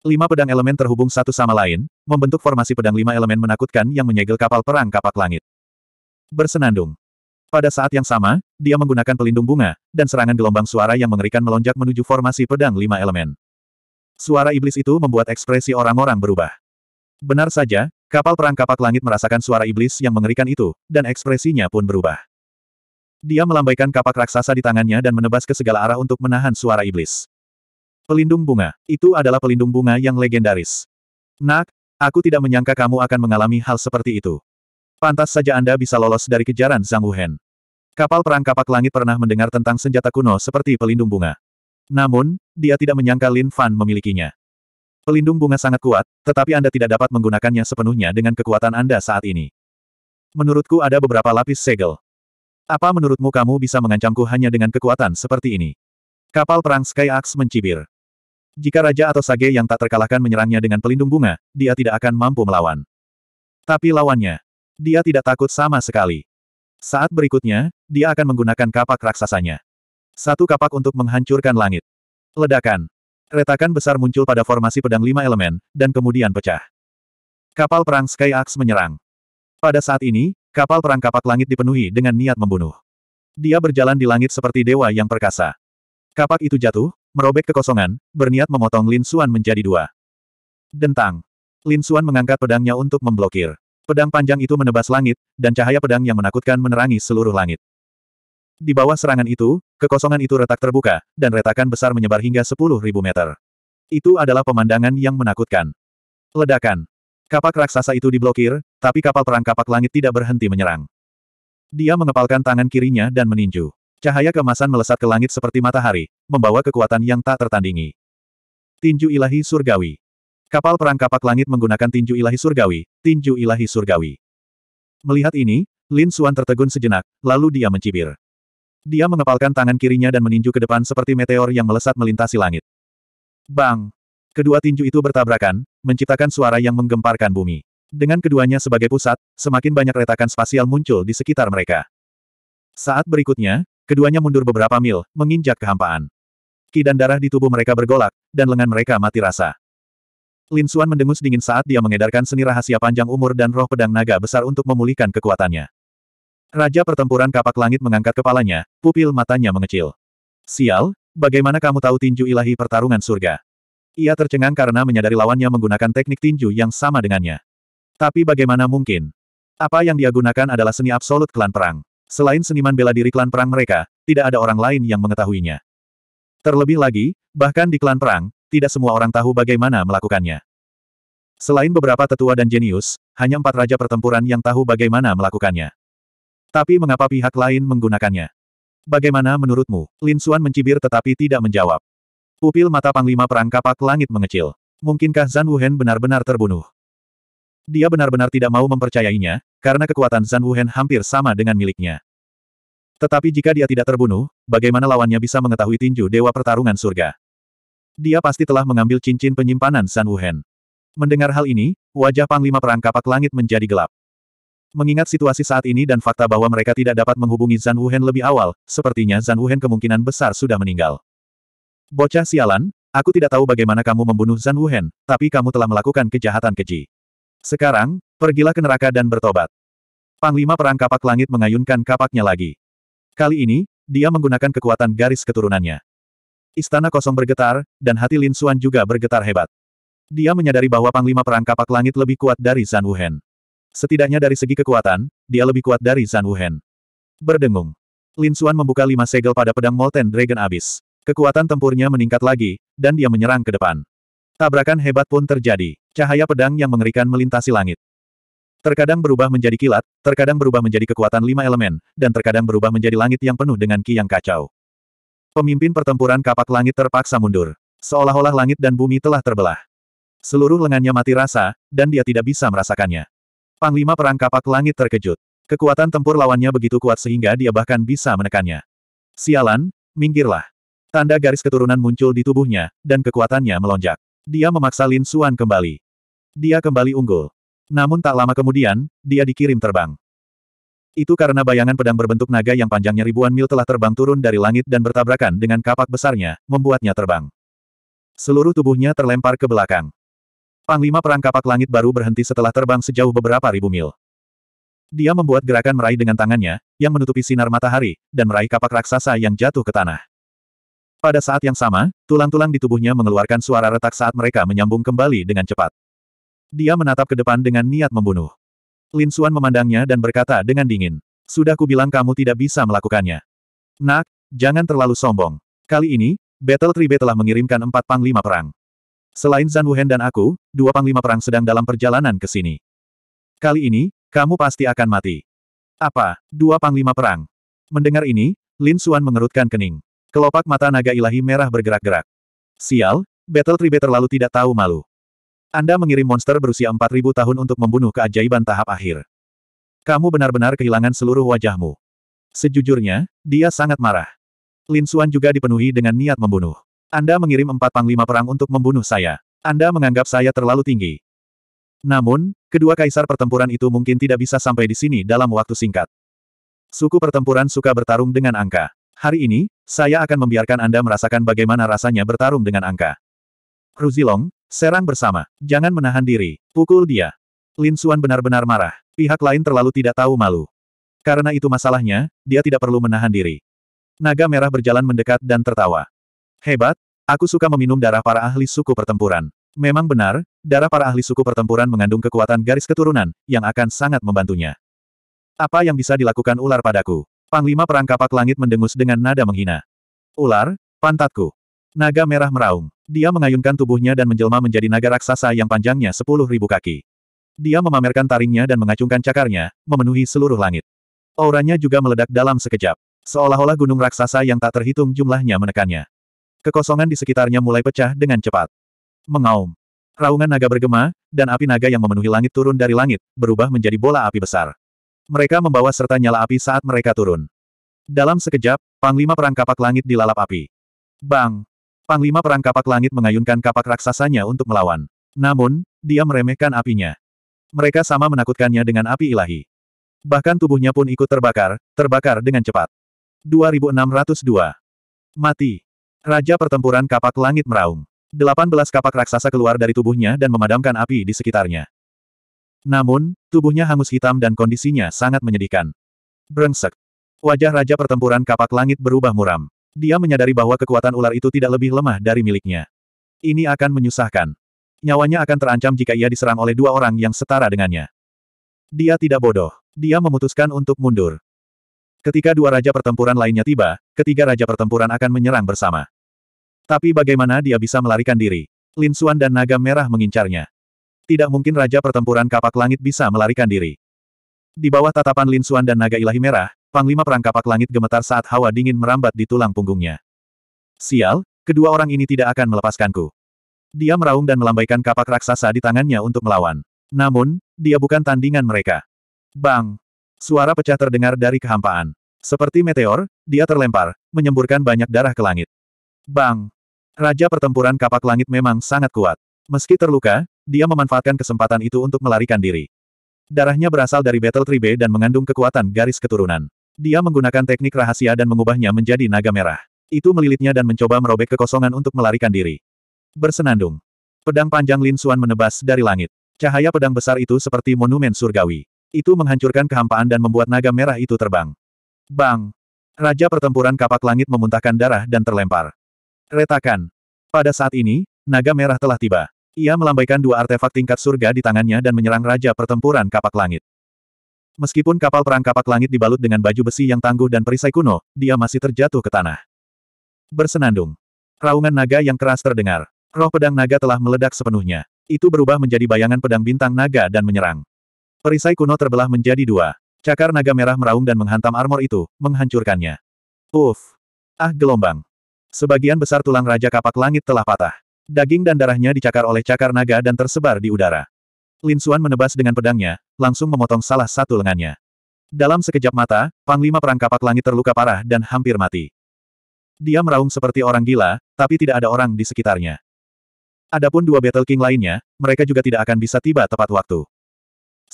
Lima pedang elemen terhubung satu sama lain, membentuk formasi pedang lima elemen menakutkan yang menyegel kapal perang kapak langit. Bersenandung. Pada saat yang sama, dia menggunakan pelindung bunga, dan serangan gelombang suara yang mengerikan melonjak menuju formasi pedang lima elemen. Suara iblis itu membuat ekspresi orang-orang berubah. Benar saja, kapal perang kapak langit merasakan suara iblis yang mengerikan itu, dan ekspresinya pun berubah. Dia melambaikan kapak raksasa di tangannya dan menebas ke segala arah untuk menahan suara iblis. Pelindung bunga, itu adalah pelindung bunga yang legendaris. Nak, aku tidak menyangka kamu akan mengalami hal seperti itu. Pantas saja Anda bisa lolos dari kejaran Zhang Wuhen. Kapal perang kapak langit pernah mendengar tentang senjata kuno seperti pelindung bunga. Namun, dia tidak menyangka Lin Fan memilikinya. Pelindung bunga sangat kuat, tetapi Anda tidak dapat menggunakannya sepenuhnya dengan kekuatan Anda saat ini. Menurutku ada beberapa lapis segel. Apa menurutmu kamu bisa mengancamku hanya dengan kekuatan seperti ini? Kapal perang Sky Axe mencibir. Jika raja atau sage yang tak terkalahkan menyerangnya dengan pelindung bunga, dia tidak akan mampu melawan. Tapi lawannya, dia tidak takut sama sekali. Saat berikutnya, dia akan menggunakan kapak raksasanya. Satu kapak untuk menghancurkan langit. Ledakan. Retakan besar muncul pada formasi pedang lima elemen, dan kemudian pecah. Kapal perang Sky Axe menyerang. Pada saat ini, kapal perang kapak langit dipenuhi dengan niat membunuh. Dia berjalan di langit seperti dewa yang perkasa. Kapak itu jatuh, merobek kekosongan, berniat memotong Lin Xuan menjadi dua. Dentang. Lin Xuan mengangkat pedangnya untuk memblokir. Pedang panjang itu menebas langit, dan cahaya pedang yang menakutkan menerangi seluruh langit. Di bawah serangan itu, kekosongan itu retak terbuka, dan retakan besar menyebar hingga 10.000 meter. Itu adalah pemandangan yang menakutkan. Ledakan. Kapak raksasa itu diblokir, tapi kapal perang kapak langit tidak berhenti menyerang. Dia mengepalkan tangan kirinya dan meninju. Cahaya kemasan melesat ke langit seperti matahari, membawa kekuatan yang tak tertandingi. Tinju Ilahi Surgawi Kapal perang kapak langit menggunakan tinju ilahi surgawi, tinju ilahi surgawi. Melihat ini, Lin Suan tertegun sejenak, lalu dia mencibir. Dia mengepalkan tangan kirinya dan meninju ke depan seperti meteor yang melesat melintasi langit. Bang! Kedua tinju itu bertabrakan, menciptakan suara yang menggemparkan bumi. Dengan keduanya sebagai pusat, semakin banyak retakan spasial muncul di sekitar mereka. Saat berikutnya, Keduanya mundur beberapa mil, menginjak kehampaan. Ki dan darah di tubuh mereka bergolak, dan lengan mereka mati rasa. Lin Xuan mendengus dingin saat dia mengedarkan seni rahasia panjang umur dan roh pedang naga besar untuk memulihkan kekuatannya. Raja pertempuran kapak langit mengangkat kepalanya, pupil matanya mengecil. Sial, bagaimana kamu tahu tinju ilahi pertarungan surga? Ia tercengang karena menyadari lawannya menggunakan teknik tinju yang sama dengannya. Tapi bagaimana mungkin? Apa yang dia gunakan adalah seni absolut klan perang. Selain seniman bela diri klan perang mereka, tidak ada orang lain yang mengetahuinya. Terlebih lagi, bahkan di klan perang, tidak semua orang tahu bagaimana melakukannya. Selain beberapa tetua dan jenius, hanya empat raja pertempuran yang tahu bagaimana melakukannya. Tapi mengapa pihak lain menggunakannya? Bagaimana menurutmu? Lin Xuan mencibir tetapi tidak menjawab. Pupil mata Panglima Perang Kapak Langit mengecil. Mungkinkah Zan Wuhen benar-benar terbunuh? Dia benar-benar tidak mau mempercayainya, karena kekuatan Zan Wuhen hampir sama dengan miliknya. Tetapi jika dia tidak terbunuh, bagaimana lawannya bisa mengetahui tinju Dewa Pertarungan Surga? Dia pasti telah mengambil cincin penyimpanan Zan Wuhen. Mendengar hal ini, wajah Panglima Perang Kapak Langit menjadi gelap. Mengingat situasi saat ini dan fakta bahwa mereka tidak dapat menghubungi Zan Wuhen lebih awal, sepertinya Zan Wuhen kemungkinan besar sudah meninggal. Bocah sialan, aku tidak tahu bagaimana kamu membunuh Zan Wuhen, tapi kamu telah melakukan kejahatan keji. Sekarang, pergilah ke neraka dan bertobat. Panglima Perang Kapak Langit mengayunkan kapaknya lagi. Kali ini, dia menggunakan kekuatan garis keturunannya. Istana kosong bergetar, dan hati Lin Xuan juga bergetar hebat. Dia menyadari bahwa Panglima Perang Kapak Langit lebih kuat dari Zan Wuhen. Setidaknya dari segi kekuatan, dia lebih kuat dari Zan Wuhen. Berdengung. Lin Xuan membuka lima segel pada pedang Molten Dragon Abyss. Kekuatan tempurnya meningkat lagi, dan dia menyerang ke depan. Tabrakan hebat pun terjadi. Cahaya pedang yang mengerikan melintasi langit. Terkadang berubah menjadi kilat, terkadang berubah menjadi kekuatan lima elemen, dan terkadang berubah menjadi langit yang penuh dengan ki yang kacau. Pemimpin pertempuran kapak langit terpaksa mundur. Seolah-olah langit dan bumi telah terbelah. Seluruh lengannya mati rasa, dan dia tidak bisa merasakannya. Panglima perang kapak langit terkejut. Kekuatan tempur lawannya begitu kuat sehingga dia bahkan bisa menekannya. Sialan, minggirlah. Tanda garis keturunan muncul di tubuhnya, dan kekuatannya melonjak. Dia memaksa Lin Suan kembali. Dia kembali unggul. Namun tak lama kemudian, dia dikirim terbang. Itu karena bayangan pedang berbentuk naga yang panjangnya ribuan mil telah terbang turun dari langit dan bertabrakan dengan kapak besarnya, membuatnya terbang. Seluruh tubuhnya terlempar ke belakang. Panglima perang kapak langit baru berhenti setelah terbang sejauh beberapa ribu mil. Dia membuat gerakan meraih dengan tangannya, yang menutupi sinar matahari, dan meraih kapak raksasa yang jatuh ke tanah. Pada saat yang sama, tulang-tulang di tubuhnya mengeluarkan suara retak saat mereka menyambung kembali dengan cepat. Dia menatap ke depan dengan niat membunuh. Lin Xuan memandangnya dan berkata dengan dingin. Sudah kubilang kamu tidak bisa melakukannya. Nak, jangan terlalu sombong. Kali ini, Battle Tribe telah mengirimkan empat panglima perang. Selain Zan Wuhen dan aku, dua panglima perang sedang dalam perjalanan ke sini. Kali ini, kamu pasti akan mati. Apa, dua panglima perang? Mendengar ini, Lin Xuan mengerutkan kening. Kelopak mata naga ilahi merah bergerak-gerak. Sial, Battle Tribe terlalu tidak tahu malu. Anda mengirim monster berusia 4000 tahun untuk membunuh keajaiban tahap akhir. Kamu benar-benar kehilangan seluruh wajahmu. Sejujurnya, dia sangat marah. Lin Suan juga dipenuhi dengan niat membunuh. Anda mengirim empat panglima perang untuk membunuh saya. Anda menganggap saya terlalu tinggi. Namun, kedua kaisar pertempuran itu mungkin tidak bisa sampai di sini dalam waktu singkat. Suku pertempuran suka bertarung dengan angka. Hari ini, saya akan membiarkan Anda merasakan bagaimana rasanya bertarung dengan angka. Cruzilong, serang bersama. Jangan menahan diri. Pukul dia. Lin Suan benar-benar marah. Pihak lain terlalu tidak tahu malu. Karena itu masalahnya, dia tidak perlu menahan diri. Naga merah berjalan mendekat dan tertawa. Hebat, aku suka meminum darah para ahli suku pertempuran. Memang benar, darah para ahli suku pertempuran mengandung kekuatan garis keturunan, yang akan sangat membantunya. Apa yang bisa dilakukan ular padaku? Panglima Perang Kapak Langit mendengus dengan nada menghina. Ular, pantatku. Naga merah meraung. Dia mengayunkan tubuhnya dan menjelma menjadi naga raksasa yang panjangnya sepuluh ribu kaki. Dia memamerkan taringnya dan mengacungkan cakarnya, memenuhi seluruh langit. Auranya juga meledak dalam sekejap. Seolah-olah gunung raksasa yang tak terhitung jumlahnya menekannya. Kekosongan di sekitarnya mulai pecah dengan cepat. Mengaum. Raungan naga bergema, dan api naga yang memenuhi langit turun dari langit, berubah menjadi bola api besar. Mereka membawa serta nyala api saat mereka turun. Dalam sekejap, Panglima Perang Kapak Langit dilalap api. Bang! Panglima Perang Kapak Langit mengayunkan kapak raksasanya untuk melawan. Namun, dia meremehkan apinya. Mereka sama menakutkannya dengan api ilahi. Bahkan tubuhnya pun ikut terbakar, terbakar dengan cepat. 2602. Mati. Raja pertempuran kapak langit meraung. 18 kapak raksasa keluar dari tubuhnya dan memadamkan api di sekitarnya. Namun, tubuhnya hangus hitam dan kondisinya sangat menyedihkan. Brengsek. Wajah Raja Pertempuran Kapak Langit berubah muram. Dia menyadari bahwa kekuatan ular itu tidak lebih lemah dari miliknya. Ini akan menyusahkan. Nyawanya akan terancam jika ia diserang oleh dua orang yang setara dengannya. Dia tidak bodoh. Dia memutuskan untuk mundur. Ketika dua raja pertempuran lainnya tiba, ketiga raja pertempuran akan menyerang bersama. Tapi bagaimana dia bisa melarikan diri? Lin Suan dan Naga Merah mengincarnya. Tidak mungkin Raja Pertempuran Kapak Langit bisa melarikan diri. Di bawah tatapan Lin Xuan dan Naga Ilahi Merah, Panglima Perang Kapak Langit gemetar saat hawa dingin merambat di tulang punggungnya. Sial, kedua orang ini tidak akan melepaskanku. Dia meraung dan melambaikan kapak raksasa di tangannya untuk melawan. Namun, dia bukan tandingan mereka. Bang! Suara pecah terdengar dari kehampaan. Seperti meteor, dia terlempar, menyemburkan banyak darah ke langit. Bang! Raja pertempuran kapak langit memang sangat kuat. Meski terluka, dia memanfaatkan kesempatan itu untuk melarikan diri. Darahnya berasal dari Battle Tribe dan mengandung kekuatan garis keturunan. Dia menggunakan teknik rahasia dan mengubahnya menjadi naga merah. Itu melilitnya dan mencoba merobek kekosongan untuk melarikan diri. Bersenandung. Pedang panjang Lin Suan menebas dari langit. Cahaya pedang besar itu seperti monumen surgawi. Itu menghancurkan kehampaan dan membuat naga merah itu terbang. Bang! Raja pertempuran kapak langit memuntahkan darah dan terlempar. Retakan. Pada saat ini, naga merah telah tiba. Ia melambaikan dua artefak tingkat surga di tangannya dan menyerang Raja Pertempuran Kapak Langit. Meskipun kapal perang Kapak Langit dibalut dengan baju besi yang tangguh dan perisai kuno, dia masih terjatuh ke tanah. Bersenandung. Raungan naga yang keras terdengar. Roh pedang naga telah meledak sepenuhnya. Itu berubah menjadi bayangan pedang bintang naga dan menyerang. Perisai kuno terbelah menjadi dua. Cakar naga merah meraung dan menghantam armor itu, menghancurkannya. Uff! Ah gelombang! Sebagian besar tulang Raja Kapak Langit telah patah. Daging dan darahnya dicakar oleh cakar naga dan tersebar di udara. Lin Xuan menebas dengan pedangnya, langsung memotong salah satu lengannya. Dalam sekejap mata, Panglima Perang Kapak Langit terluka parah dan hampir mati. Dia meraung seperti orang gila, tapi tidak ada orang di sekitarnya. Adapun dua Battle King lainnya, mereka juga tidak akan bisa tiba tepat waktu.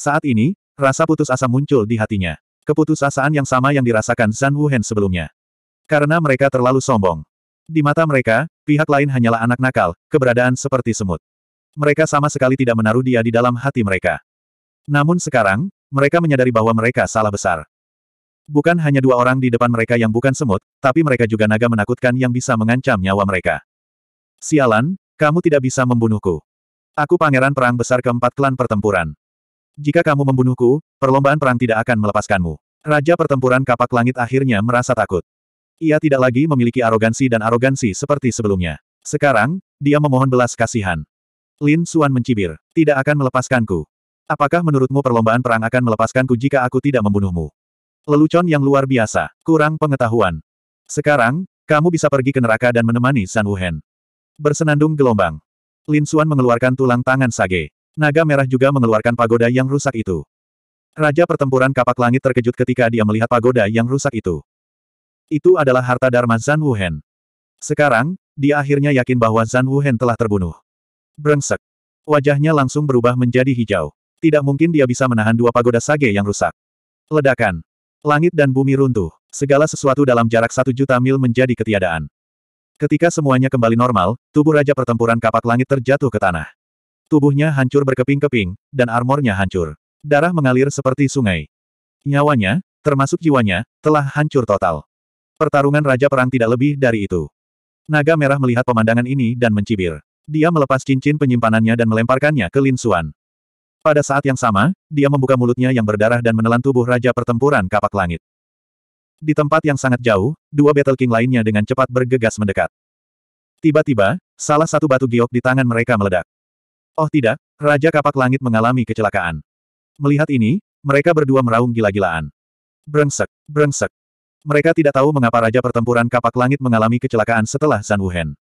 Saat ini, rasa putus asa muncul di hatinya. Keputusasaan yang sama yang dirasakan Zan Wuhen sebelumnya. Karena mereka terlalu sombong. Di mata mereka, Pihak lain hanyalah anak nakal, keberadaan seperti semut. Mereka sama sekali tidak menaruh dia di dalam hati mereka. Namun sekarang, mereka menyadari bahwa mereka salah besar. Bukan hanya dua orang di depan mereka yang bukan semut, tapi mereka juga naga menakutkan yang bisa mengancam nyawa mereka. Sialan, kamu tidak bisa membunuhku. Aku pangeran perang besar keempat klan pertempuran. Jika kamu membunuhku, perlombaan perang tidak akan melepaskanmu. Raja pertempuran kapak langit akhirnya merasa takut. Ia tidak lagi memiliki arogansi dan arogansi seperti sebelumnya. Sekarang, dia memohon belas kasihan. Lin Suan mencibir. Tidak akan melepaskanku. Apakah menurutmu perlombaan perang akan melepaskanku jika aku tidak membunuhmu? Lelucon yang luar biasa. Kurang pengetahuan. Sekarang, kamu bisa pergi ke neraka dan menemani San Wuhen. Bersenandung gelombang. Lin Suan mengeluarkan tulang tangan Sage. Naga merah juga mengeluarkan pagoda yang rusak itu. Raja pertempuran kapak langit terkejut ketika dia melihat pagoda yang rusak itu. Itu adalah harta Dharma Zan Wuhen. Sekarang, dia akhirnya yakin bahwa Zan Wuhen telah terbunuh. Brengsek. Wajahnya langsung berubah menjadi hijau. Tidak mungkin dia bisa menahan dua pagoda sage yang rusak. Ledakan. Langit dan bumi runtuh. Segala sesuatu dalam jarak satu juta mil menjadi ketiadaan. Ketika semuanya kembali normal, tubuh Raja Pertempuran Kapak Langit terjatuh ke tanah. Tubuhnya hancur berkeping-keping, dan armornya hancur. Darah mengalir seperti sungai. Nyawanya, termasuk jiwanya, telah hancur total. Pertarungan Raja Perang tidak lebih dari itu. Naga Merah melihat pemandangan ini dan mencibir. Dia melepas cincin penyimpanannya dan melemparkannya ke Lin Xuan. Pada saat yang sama, dia membuka mulutnya yang berdarah dan menelan tubuh Raja Pertempuran Kapak Langit. Di tempat yang sangat jauh, dua Battle King lainnya dengan cepat bergegas mendekat. Tiba-tiba, salah satu batu giok di tangan mereka meledak. Oh tidak, Raja Kapak Langit mengalami kecelakaan. Melihat ini, mereka berdua meraung gila-gilaan. Brengsek, brengsek, mereka tidak tahu mengapa Raja Pertempuran Kapak Langit mengalami kecelakaan setelah San Wuhen.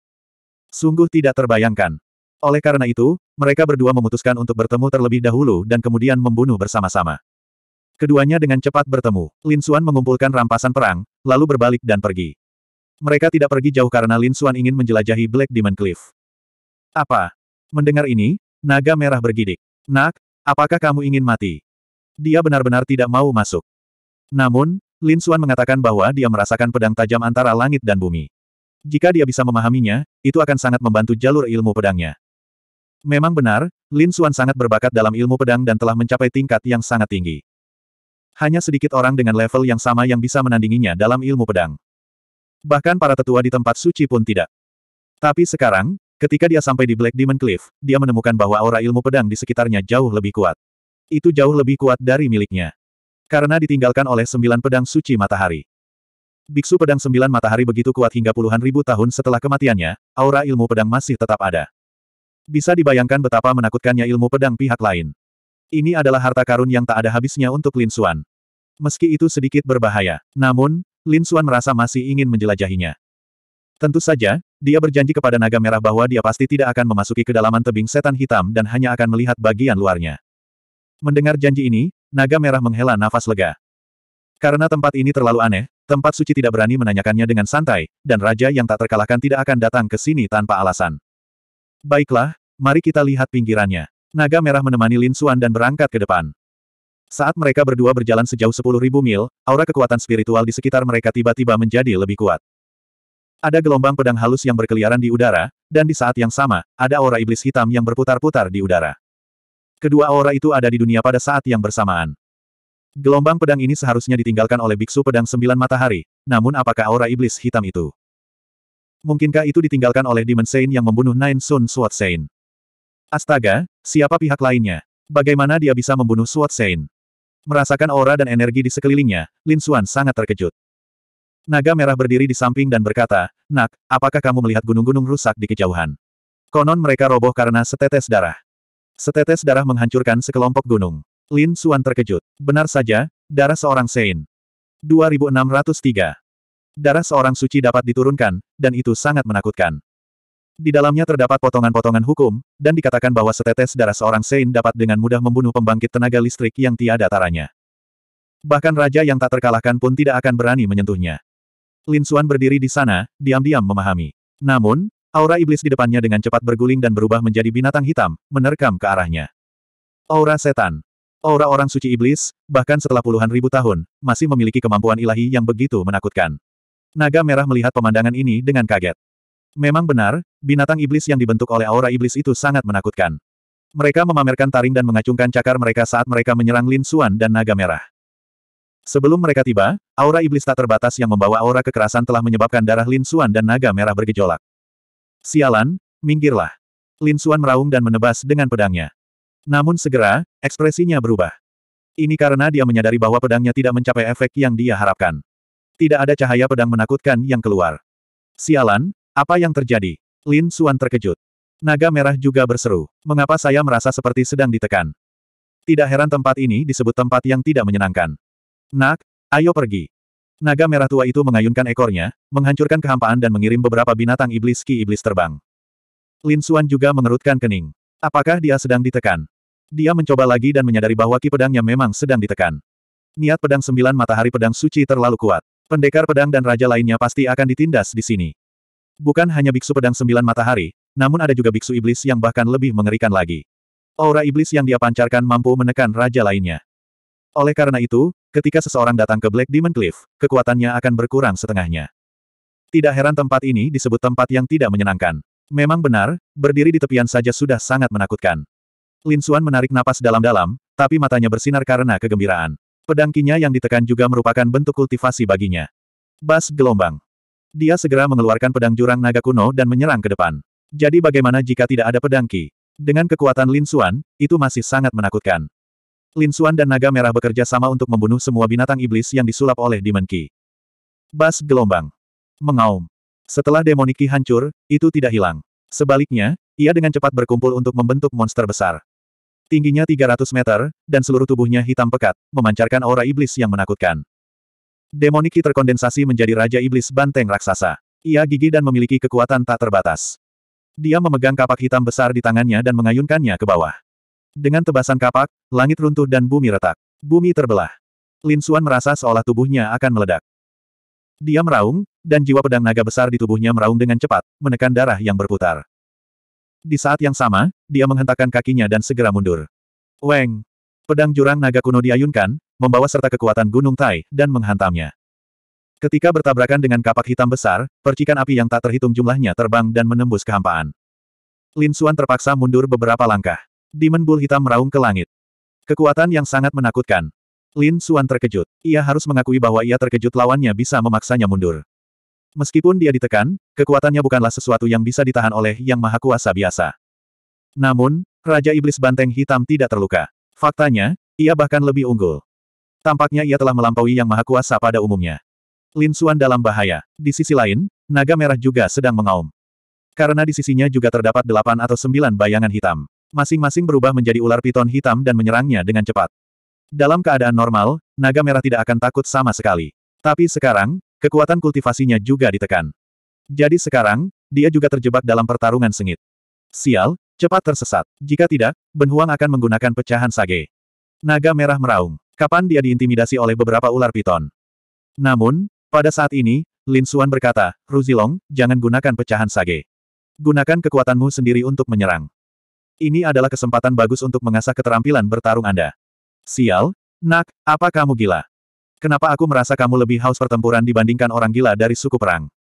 Sungguh tidak terbayangkan. Oleh karena itu, mereka berdua memutuskan untuk bertemu terlebih dahulu dan kemudian membunuh bersama-sama. Keduanya dengan cepat bertemu. Lin Xuan mengumpulkan rampasan perang, lalu berbalik dan pergi. Mereka tidak pergi jauh karena Lin Xuan ingin menjelajahi Black Demon Cliff. Apa? Mendengar ini, naga merah bergidik. Nak, apakah kamu ingin mati? Dia benar-benar tidak mau masuk. Namun, Lin Xuan mengatakan bahwa dia merasakan pedang tajam antara langit dan bumi. Jika dia bisa memahaminya, itu akan sangat membantu jalur ilmu pedangnya. Memang benar, Lin Xuan sangat berbakat dalam ilmu pedang dan telah mencapai tingkat yang sangat tinggi. Hanya sedikit orang dengan level yang sama yang bisa menandinginya dalam ilmu pedang. Bahkan para tetua di tempat suci pun tidak. Tapi sekarang, ketika dia sampai di Black Demon Cliff, dia menemukan bahwa aura ilmu pedang di sekitarnya jauh lebih kuat. Itu jauh lebih kuat dari miliknya. Karena ditinggalkan oleh sembilan pedang suci matahari. Biksu pedang sembilan matahari begitu kuat hingga puluhan ribu tahun setelah kematiannya, aura ilmu pedang masih tetap ada. Bisa dibayangkan betapa menakutkannya ilmu pedang pihak lain. Ini adalah harta karun yang tak ada habisnya untuk Lin Xuan. Meski itu sedikit berbahaya, namun, Lin Xuan merasa masih ingin menjelajahinya. Tentu saja, dia berjanji kepada naga merah bahwa dia pasti tidak akan memasuki kedalaman tebing setan hitam dan hanya akan melihat bagian luarnya. Mendengar janji ini, Naga merah menghela nafas lega. Karena tempat ini terlalu aneh, tempat suci tidak berani menanyakannya dengan santai, dan raja yang tak terkalahkan tidak akan datang ke sini tanpa alasan. Baiklah, mari kita lihat pinggirannya. Naga merah menemani Lin Suan dan berangkat ke depan. Saat mereka berdua berjalan sejauh sepuluh ribu mil, aura kekuatan spiritual di sekitar mereka tiba-tiba menjadi lebih kuat. Ada gelombang pedang halus yang berkeliaran di udara, dan di saat yang sama, ada aura iblis hitam yang berputar-putar di udara. Kedua aura itu ada di dunia pada saat yang bersamaan. Gelombang pedang ini seharusnya ditinggalkan oleh Biksu Pedang Sembilan Matahari, namun apakah aura iblis hitam itu? Mungkinkah itu ditinggalkan oleh Demon Sein yang membunuh Nine Sun Sword Sein? Astaga, siapa pihak lainnya? Bagaimana dia bisa membunuh Sword Sein? Merasakan aura dan energi di sekelilingnya, Lin Xuan sangat terkejut. Naga merah berdiri di samping dan berkata, Nak, apakah kamu melihat gunung-gunung rusak di kejauhan? Konon mereka roboh karena setetes darah. Setetes darah menghancurkan sekelompok gunung. Lin Suan terkejut. Benar saja, darah seorang Sein. 2603. Darah seorang suci dapat diturunkan, dan itu sangat menakutkan. Di dalamnya terdapat potongan-potongan hukum, dan dikatakan bahwa setetes darah seorang Sein dapat dengan mudah membunuh pembangkit tenaga listrik yang tiada taranya. Bahkan raja yang tak terkalahkan pun tidak akan berani menyentuhnya. Lin Suan berdiri di sana, diam-diam memahami. Namun, Aura iblis di depannya dengan cepat berguling dan berubah menjadi binatang hitam, menerkam ke arahnya. Aura setan. Aura orang suci iblis, bahkan setelah puluhan ribu tahun, masih memiliki kemampuan ilahi yang begitu menakutkan. Naga merah melihat pemandangan ini dengan kaget. Memang benar, binatang iblis yang dibentuk oleh aura iblis itu sangat menakutkan. Mereka memamerkan taring dan mengacungkan cakar mereka saat mereka menyerang Lin Suan dan naga merah. Sebelum mereka tiba, aura iblis tak terbatas yang membawa aura kekerasan telah menyebabkan darah Lin Suan dan naga merah bergejolak. Sialan, minggirlah. Lin Suan meraung dan menebas dengan pedangnya. Namun segera, ekspresinya berubah. Ini karena dia menyadari bahwa pedangnya tidak mencapai efek yang dia harapkan. Tidak ada cahaya pedang menakutkan yang keluar. Sialan, apa yang terjadi? Lin Suan terkejut. Naga merah juga berseru. Mengapa saya merasa seperti sedang ditekan? Tidak heran tempat ini disebut tempat yang tidak menyenangkan. Nak, ayo pergi. Naga merah tua itu mengayunkan ekornya, menghancurkan kehampaan dan mengirim beberapa binatang iblis ki iblis terbang. Lin Xuan juga mengerutkan kening. Apakah dia sedang ditekan? Dia mencoba lagi dan menyadari bahwa ki pedangnya memang sedang ditekan. Niat pedang sembilan matahari pedang suci terlalu kuat. Pendekar pedang dan raja lainnya pasti akan ditindas di sini. Bukan hanya biksu pedang sembilan matahari, namun ada juga biksu iblis yang bahkan lebih mengerikan lagi. Aura iblis yang dia pancarkan mampu menekan raja lainnya. Oleh karena itu, ketika seseorang datang ke Black Demon Cliff, kekuatannya akan berkurang setengahnya. Tidak heran tempat ini disebut tempat yang tidak menyenangkan. Memang benar, berdiri di tepian saja sudah sangat menakutkan. Lin Xuan menarik napas dalam-dalam, tapi matanya bersinar karena kegembiraan. Pedangkinya yang ditekan juga merupakan bentuk kultivasi baginya. Bas gelombang. Dia segera mengeluarkan pedang jurang naga kuno dan menyerang ke depan. Jadi bagaimana jika tidak ada pedang Dengan kekuatan Lin Xuan, itu masih sangat menakutkan. Lin Xuan dan Naga Merah bekerja sama untuk membunuh semua binatang iblis yang disulap oleh Demon Ki. Bas gelombang. Mengaum. Setelah Demonic Ki hancur, itu tidak hilang. Sebaliknya, ia dengan cepat berkumpul untuk membentuk monster besar. Tingginya 300 meter, dan seluruh tubuhnya hitam pekat, memancarkan aura iblis yang menakutkan. Demonic Ki terkondensasi menjadi Raja Iblis Banteng Raksasa. Ia gigi dan memiliki kekuatan tak terbatas. Dia memegang kapak hitam besar di tangannya dan mengayunkannya ke bawah. Dengan tebasan kapak, langit runtuh dan bumi retak. Bumi terbelah. Lin Xuan merasa seolah tubuhnya akan meledak. Dia meraung, dan jiwa pedang naga besar di tubuhnya meraung dengan cepat, menekan darah yang berputar. Di saat yang sama, dia menghentakkan kakinya dan segera mundur. Weng! Pedang jurang naga kuno diayunkan, membawa serta kekuatan gunung Tai, dan menghantamnya. Ketika bertabrakan dengan kapak hitam besar, percikan api yang tak terhitung jumlahnya terbang dan menembus kehampaan. Lin Xuan terpaksa mundur beberapa langkah. Demon Bull hitam meraung ke langit. Kekuatan yang sangat menakutkan. Lin Suan terkejut. Ia harus mengakui bahwa ia terkejut lawannya bisa memaksanya mundur. Meskipun dia ditekan, kekuatannya bukanlah sesuatu yang bisa ditahan oleh Yang Maha Kuasa biasa. Namun, Raja Iblis Banteng Hitam tidak terluka. Faktanya, ia bahkan lebih unggul. Tampaknya ia telah melampaui Yang Maha Kuasa pada umumnya. Lin Suan dalam bahaya. Di sisi lain, naga merah juga sedang mengaum. Karena di sisinya juga terdapat delapan atau sembilan bayangan hitam. Masing-masing berubah menjadi ular piton hitam dan menyerangnya dengan cepat. Dalam keadaan normal, naga merah tidak akan takut sama sekali. Tapi sekarang, kekuatan kultivasinya juga ditekan. Jadi sekarang, dia juga terjebak dalam pertarungan sengit. Sial, cepat tersesat. Jika tidak, Ben akan menggunakan pecahan sage. Naga merah meraung. Kapan dia diintimidasi oleh beberapa ular piton? Namun, pada saat ini, Lin Xuan berkata, Ruzilong, jangan gunakan pecahan sage. Gunakan kekuatanmu sendiri untuk menyerang. Ini adalah kesempatan bagus untuk mengasah keterampilan bertarung Anda. Sial, nak, apa kamu gila? Kenapa aku merasa kamu lebih haus pertempuran dibandingkan orang gila dari suku perang?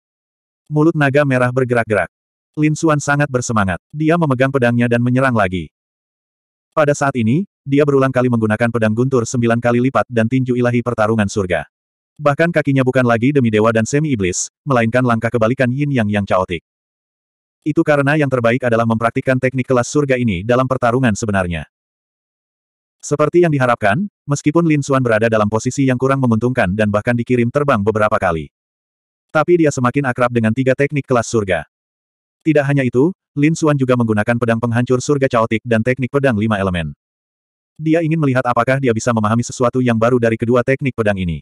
Mulut naga merah bergerak-gerak. Lin Suan sangat bersemangat. Dia memegang pedangnya dan menyerang lagi. Pada saat ini, dia berulang kali menggunakan pedang guntur sembilan kali lipat dan tinju ilahi pertarungan surga. Bahkan kakinya bukan lagi demi dewa dan semi-iblis, melainkan langkah kebalikan yin yang yang caotik. Itu karena yang terbaik adalah mempraktikkan teknik kelas surga ini dalam pertarungan sebenarnya. Seperti yang diharapkan, meskipun Lin Xuan berada dalam posisi yang kurang menguntungkan dan bahkan dikirim terbang beberapa kali. Tapi dia semakin akrab dengan tiga teknik kelas surga. Tidak hanya itu, Lin Xuan juga menggunakan pedang penghancur surga caotik dan teknik pedang lima elemen. Dia ingin melihat apakah dia bisa memahami sesuatu yang baru dari kedua teknik pedang ini.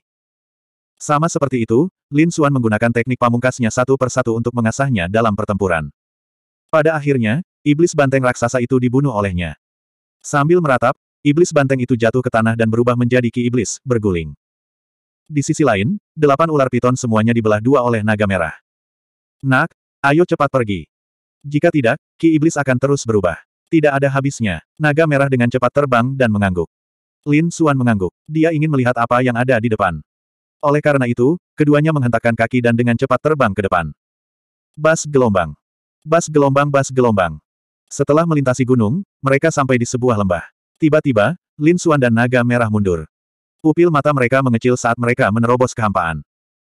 Sama seperti itu, Lin Xuan menggunakan teknik pamungkasnya satu persatu untuk mengasahnya dalam pertempuran. Pada akhirnya, iblis banteng raksasa itu dibunuh olehnya. Sambil meratap, iblis banteng itu jatuh ke tanah dan berubah menjadi ki iblis, berguling. Di sisi lain, delapan ular piton semuanya dibelah dua oleh naga merah. Nak, ayo cepat pergi. Jika tidak, ki iblis akan terus berubah. Tidak ada habisnya. Naga merah dengan cepat terbang dan mengangguk. Lin Suan mengangguk. Dia ingin melihat apa yang ada di depan. Oleh karena itu, keduanya menghentakkan kaki dan dengan cepat terbang ke depan. Bas gelombang. Bas gelombang bas gelombang. Setelah melintasi gunung, mereka sampai di sebuah lembah. Tiba-tiba, Lin Xuan dan naga merah mundur. Pupil mata mereka mengecil saat mereka menerobos kehampaan.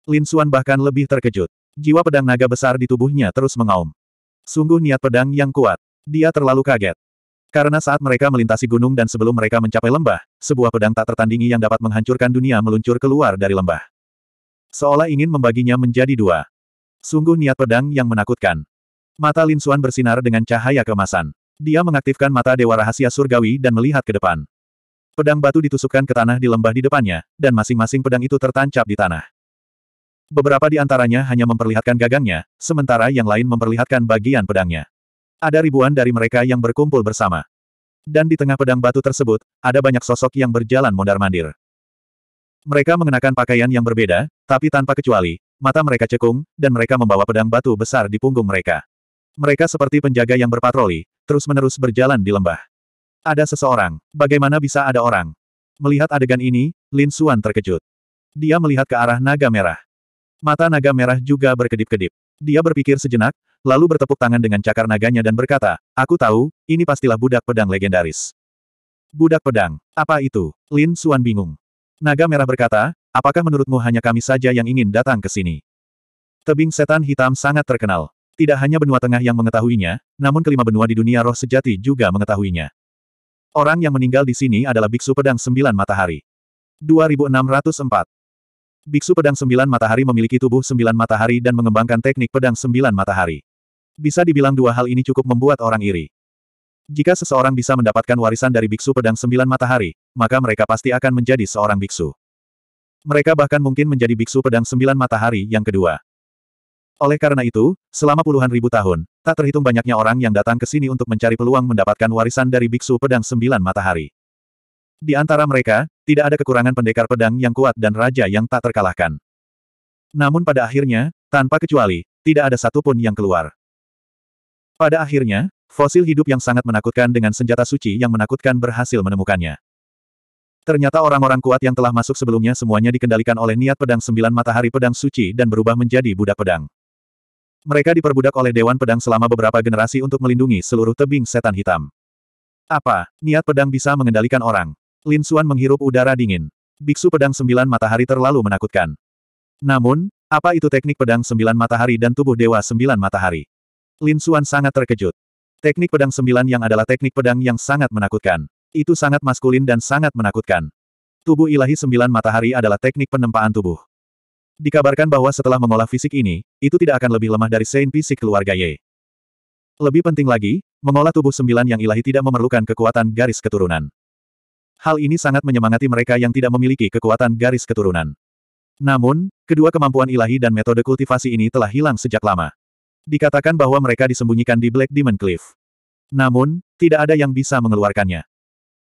Lin Xuan bahkan lebih terkejut. Jiwa pedang naga besar di tubuhnya terus mengaum. Sungguh niat pedang yang kuat. Dia terlalu kaget. Karena saat mereka melintasi gunung dan sebelum mereka mencapai lembah, sebuah pedang tak tertandingi yang dapat menghancurkan dunia meluncur keluar dari lembah. Seolah ingin membaginya menjadi dua. Sungguh niat pedang yang menakutkan. Mata Lin Xuan bersinar dengan cahaya kemasan. Dia mengaktifkan mata Dewa Rahasia Surgawi dan melihat ke depan. Pedang batu ditusukkan ke tanah di lembah di depannya, dan masing-masing pedang itu tertancap di tanah. Beberapa di antaranya hanya memperlihatkan gagangnya, sementara yang lain memperlihatkan bagian pedangnya. Ada ribuan dari mereka yang berkumpul bersama. Dan di tengah pedang batu tersebut, ada banyak sosok yang berjalan mondar-mandir. Mereka mengenakan pakaian yang berbeda, tapi tanpa kecuali, mata mereka cekung, dan mereka membawa pedang batu besar di punggung mereka. Mereka seperti penjaga yang berpatroli, terus-menerus berjalan di lembah. Ada seseorang, bagaimana bisa ada orang? Melihat adegan ini, Lin Xuan terkejut. Dia melihat ke arah naga merah. Mata naga merah juga berkedip-kedip. Dia berpikir sejenak, lalu bertepuk tangan dengan cakar naganya dan berkata, Aku tahu, ini pastilah budak pedang legendaris. Budak pedang, apa itu? Lin Xuan bingung. Naga merah berkata, apakah menurutmu hanya kami saja yang ingin datang ke sini? Tebing setan hitam sangat terkenal. Tidak hanya benua tengah yang mengetahuinya, namun kelima benua di dunia roh sejati juga mengetahuinya. Orang yang meninggal di sini adalah Biksu Pedang Sembilan Matahari. 2604 Biksu Pedang Sembilan Matahari memiliki tubuh sembilan matahari dan mengembangkan teknik pedang sembilan matahari. Bisa dibilang dua hal ini cukup membuat orang iri. Jika seseorang bisa mendapatkan warisan dari Biksu Pedang Sembilan Matahari, maka mereka pasti akan menjadi seorang biksu. Mereka bahkan mungkin menjadi Biksu Pedang Sembilan Matahari yang kedua. Oleh karena itu, selama puluhan ribu tahun, tak terhitung banyaknya orang yang datang ke sini untuk mencari peluang mendapatkan warisan dari Biksu Pedang Sembilan Matahari. Di antara mereka, tidak ada kekurangan pendekar pedang yang kuat dan raja yang tak terkalahkan. Namun pada akhirnya, tanpa kecuali, tidak ada satupun yang keluar. Pada akhirnya, fosil hidup yang sangat menakutkan dengan senjata suci yang menakutkan berhasil menemukannya. Ternyata orang-orang kuat yang telah masuk sebelumnya semuanya dikendalikan oleh niat pedang sembilan matahari pedang suci dan berubah menjadi budak pedang. Mereka diperbudak oleh Dewan Pedang selama beberapa generasi untuk melindungi seluruh tebing setan hitam. Apa, niat pedang bisa mengendalikan orang? Lin Xuan menghirup udara dingin. Biksu pedang sembilan matahari terlalu menakutkan. Namun, apa itu teknik pedang sembilan matahari dan tubuh dewa sembilan matahari? Lin Xuan sangat terkejut. Teknik pedang sembilan yang adalah teknik pedang yang sangat menakutkan. Itu sangat maskulin dan sangat menakutkan. Tubuh ilahi sembilan matahari adalah teknik penempaan tubuh. Dikabarkan bahwa setelah mengolah fisik ini, itu tidak akan lebih lemah dari Saint Fisik keluarga Ye. Lebih penting lagi, mengolah tubuh sembilan yang ilahi tidak memerlukan kekuatan garis keturunan. Hal ini sangat menyemangati mereka yang tidak memiliki kekuatan garis keturunan. Namun, kedua kemampuan ilahi dan metode kultivasi ini telah hilang sejak lama. Dikatakan bahwa mereka disembunyikan di Black Demon Cliff. Namun, tidak ada yang bisa mengeluarkannya.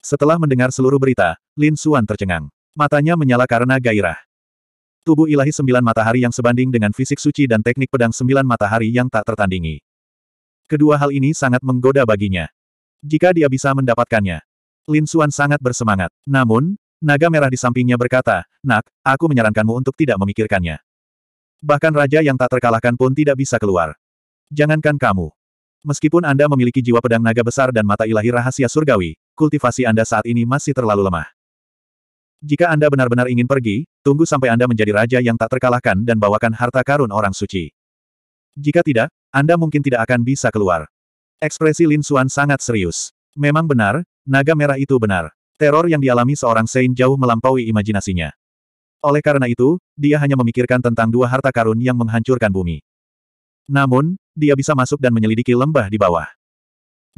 Setelah mendengar seluruh berita, Lin Xuan tercengang. Matanya menyala karena gairah. Tubuh ilahi sembilan matahari yang sebanding dengan fisik suci dan teknik pedang sembilan matahari yang tak tertandingi. Kedua hal ini sangat menggoda baginya. Jika dia bisa mendapatkannya. Lin Suan sangat bersemangat. Namun, naga merah di sampingnya berkata, Nak, aku menyarankanmu untuk tidak memikirkannya. Bahkan raja yang tak terkalahkan pun tidak bisa keluar. Jangankan kamu. Meskipun Anda memiliki jiwa pedang naga besar dan mata ilahi rahasia surgawi, kultivasi Anda saat ini masih terlalu lemah. Jika Anda benar-benar ingin pergi, tunggu sampai Anda menjadi raja yang tak terkalahkan dan bawakan harta karun orang suci. Jika tidak, Anda mungkin tidak akan bisa keluar. Ekspresi Lin Suan sangat serius. Memang benar, naga merah itu benar. Teror yang dialami seorang Sein jauh melampaui imajinasinya. Oleh karena itu, dia hanya memikirkan tentang dua harta karun yang menghancurkan bumi. Namun, dia bisa masuk dan menyelidiki lembah di bawah.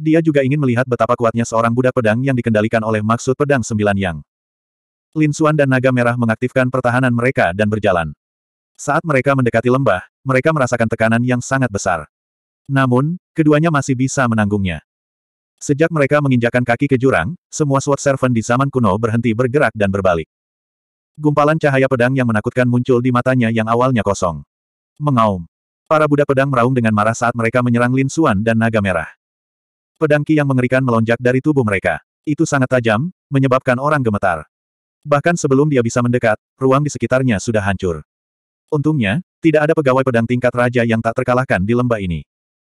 Dia juga ingin melihat betapa kuatnya seorang budak pedang yang dikendalikan oleh maksud pedang sembilan yang. Lin Suan dan Naga Merah mengaktifkan pertahanan mereka dan berjalan. Saat mereka mendekati lembah, mereka merasakan tekanan yang sangat besar. Namun, keduanya masih bisa menanggungnya. Sejak mereka menginjakan kaki ke jurang, semua Sword Servant di zaman kuno berhenti bergerak dan berbalik. Gumpalan cahaya pedang yang menakutkan muncul di matanya yang awalnya kosong. Mengaum. Para Buddha pedang meraung dengan marah saat mereka menyerang Lin Suan dan Naga Merah. Pedang Ki yang mengerikan melonjak dari tubuh mereka. Itu sangat tajam, menyebabkan orang gemetar. Bahkan sebelum dia bisa mendekat, ruang di sekitarnya sudah hancur. Untungnya, tidak ada pegawai pedang tingkat raja yang tak terkalahkan di lembah ini.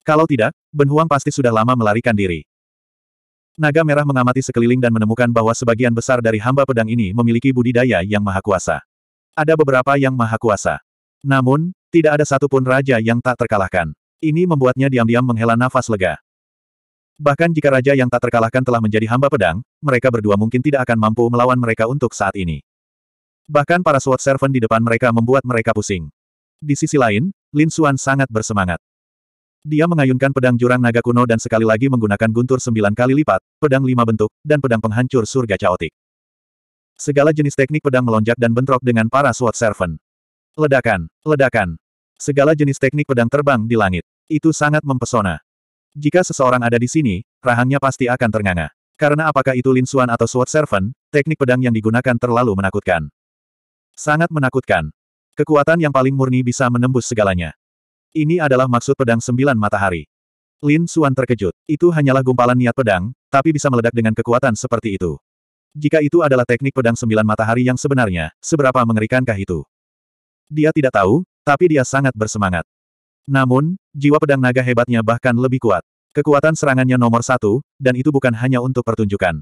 Kalau tidak, Ben Huang pasti sudah lama melarikan diri. Naga merah mengamati sekeliling dan menemukan bahwa sebagian besar dari hamba pedang ini memiliki budidaya yang maha kuasa. Ada beberapa yang maha kuasa. Namun, tidak ada satupun raja yang tak terkalahkan. Ini membuatnya diam-diam menghela nafas lega. Bahkan jika raja yang tak terkalahkan telah menjadi hamba pedang, mereka berdua mungkin tidak akan mampu melawan mereka untuk saat ini. Bahkan para sword Servant di depan mereka membuat mereka pusing. Di sisi lain, Lin Xuan sangat bersemangat. Dia mengayunkan pedang jurang naga kuno dan sekali lagi menggunakan guntur sembilan kali lipat, pedang lima bentuk, dan pedang penghancur surga caotik. Segala jenis teknik pedang melonjak dan bentrok dengan para sword Servant. Ledakan, ledakan. Segala jenis teknik pedang terbang di langit. Itu sangat mempesona. Jika seseorang ada di sini, rahangnya pasti akan ternganga. Karena apakah itu Lin Xuan atau Sword Servant, teknik pedang yang digunakan terlalu menakutkan. Sangat menakutkan. Kekuatan yang paling murni bisa menembus segalanya. Ini adalah maksud pedang sembilan matahari. Lin Xuan terkejut. Itu hanyalah gumpalan niat pedang, tapi bisa meledak dengan kekuatan seperti itu. Jika itu adalah teknik pedang sembilan matahari yang sebenarnya, seberapa mengerikankah itu? Dia tidak tahu, tapi dia sangat bersemangat. Namun, jiwa pedang naga hebatnya bahkan lebih kuat. Kekuatan serangannya nomor satu, dan itu bukan hanya untuk pertunjukan.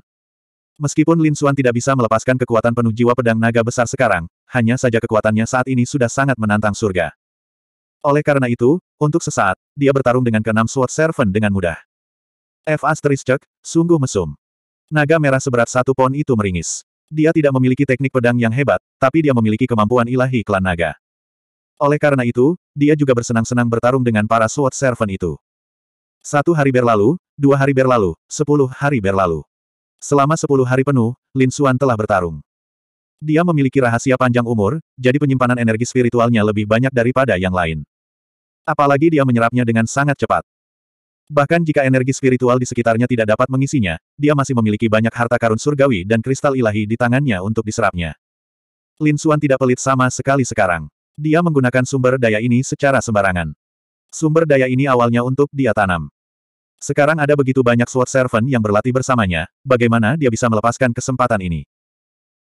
Meskipun Lin Xuan tidak bisa melepaskan kekuatan penuh jiwa pedang naga besar sekarang, hanya saja kekuatannya saat ini sudah sangat menantang surga. Oleh karena itu, untuk sesaat, dia bertarung dengan keenam Sword Servant dengan mudah. F. Asteriscek, sungguh mesum. Naga merah seberat satu pon itu meringis. Dia tidak memiliki teknik pedang yang hebat, tapi dia memiliki kemampuan ilahi klan naga. Oleh karena itu, dia juga bersenang-senang bertarung dengan para Sword Servant itu. Satu hari berlalu, dua hari berlalu, sepuluh hari berlalu. Selama sepuluh hari penuh, Lin Xuan telah bertarung. Dia memiliki rahasia panjang umur, jadi penyimpanan energi spiritualnya lebih banyak daripada yang lain. Apalagi dia menyerapnya dengan sangat cepat. Bahkan jika energi spiritual di sekitarnya tidak dapat mengisinya, dia masih memiliki banyak harta karun surgawi dan kristal ilahi di tangannya untuk diserapnya. Lin Xuan tidak pelit sama sekali sekarang. Dia menggunakan sumber daya ini secara sembarangan. Sumber daya ini awalnya untuk dia tanam. Sekarang ada begitu banyak sword Servant yang berlatih bersamanya, bagaimana dia bisa melepaskan kesempatan ini?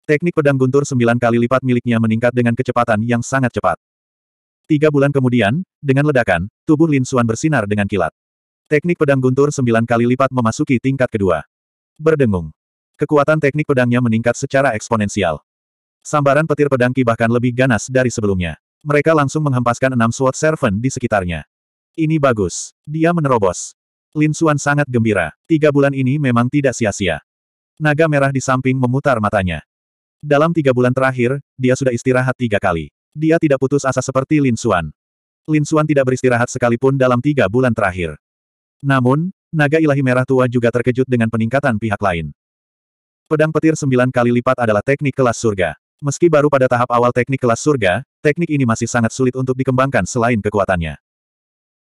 Teknik pedang guntur sembilan kali lipat miliknya meningkat dengan kecepatan yang sangat cepat. Tiga bulan kemudian, dengan ledakan, tubuh Lin Suan bersinar dengan kilat. Teknik pedang guntur sembilan kali lipat memasuki tingkat kedua. Berdengung. Kekuatan teknik pedangnya meningkat secara eksponensial. Sambaran petir pedang Ki bahkan lebih ganas dari sebelumnya. Mereka langsung menghempaskan enam Sword Servant di sekitarnya. Ini bagus. Dia menerobos. Lin Xuan sangat gembira. Tiga bulan ini memang tidak sia-sia. Naga merah di samping memutar matanya. Dalam tiga bulan terakhir, dia sudah istirahat tiga kali. Dia tidak putus asa seperti Lin Xuan. Lin Xuan tidak beristirahat sekalipun dalam tiga bulan terakhir. Namun, naga ilahi merah tua juga terkejut dengan peningkatan pihak lain. Pedang petir sembilan kali lipat adalah teknik kelas surga. Meski baru pada tahap awal teknik kelas surga, teknik ini masih sangat sulit untuk dikembangkan selain kekuatannya.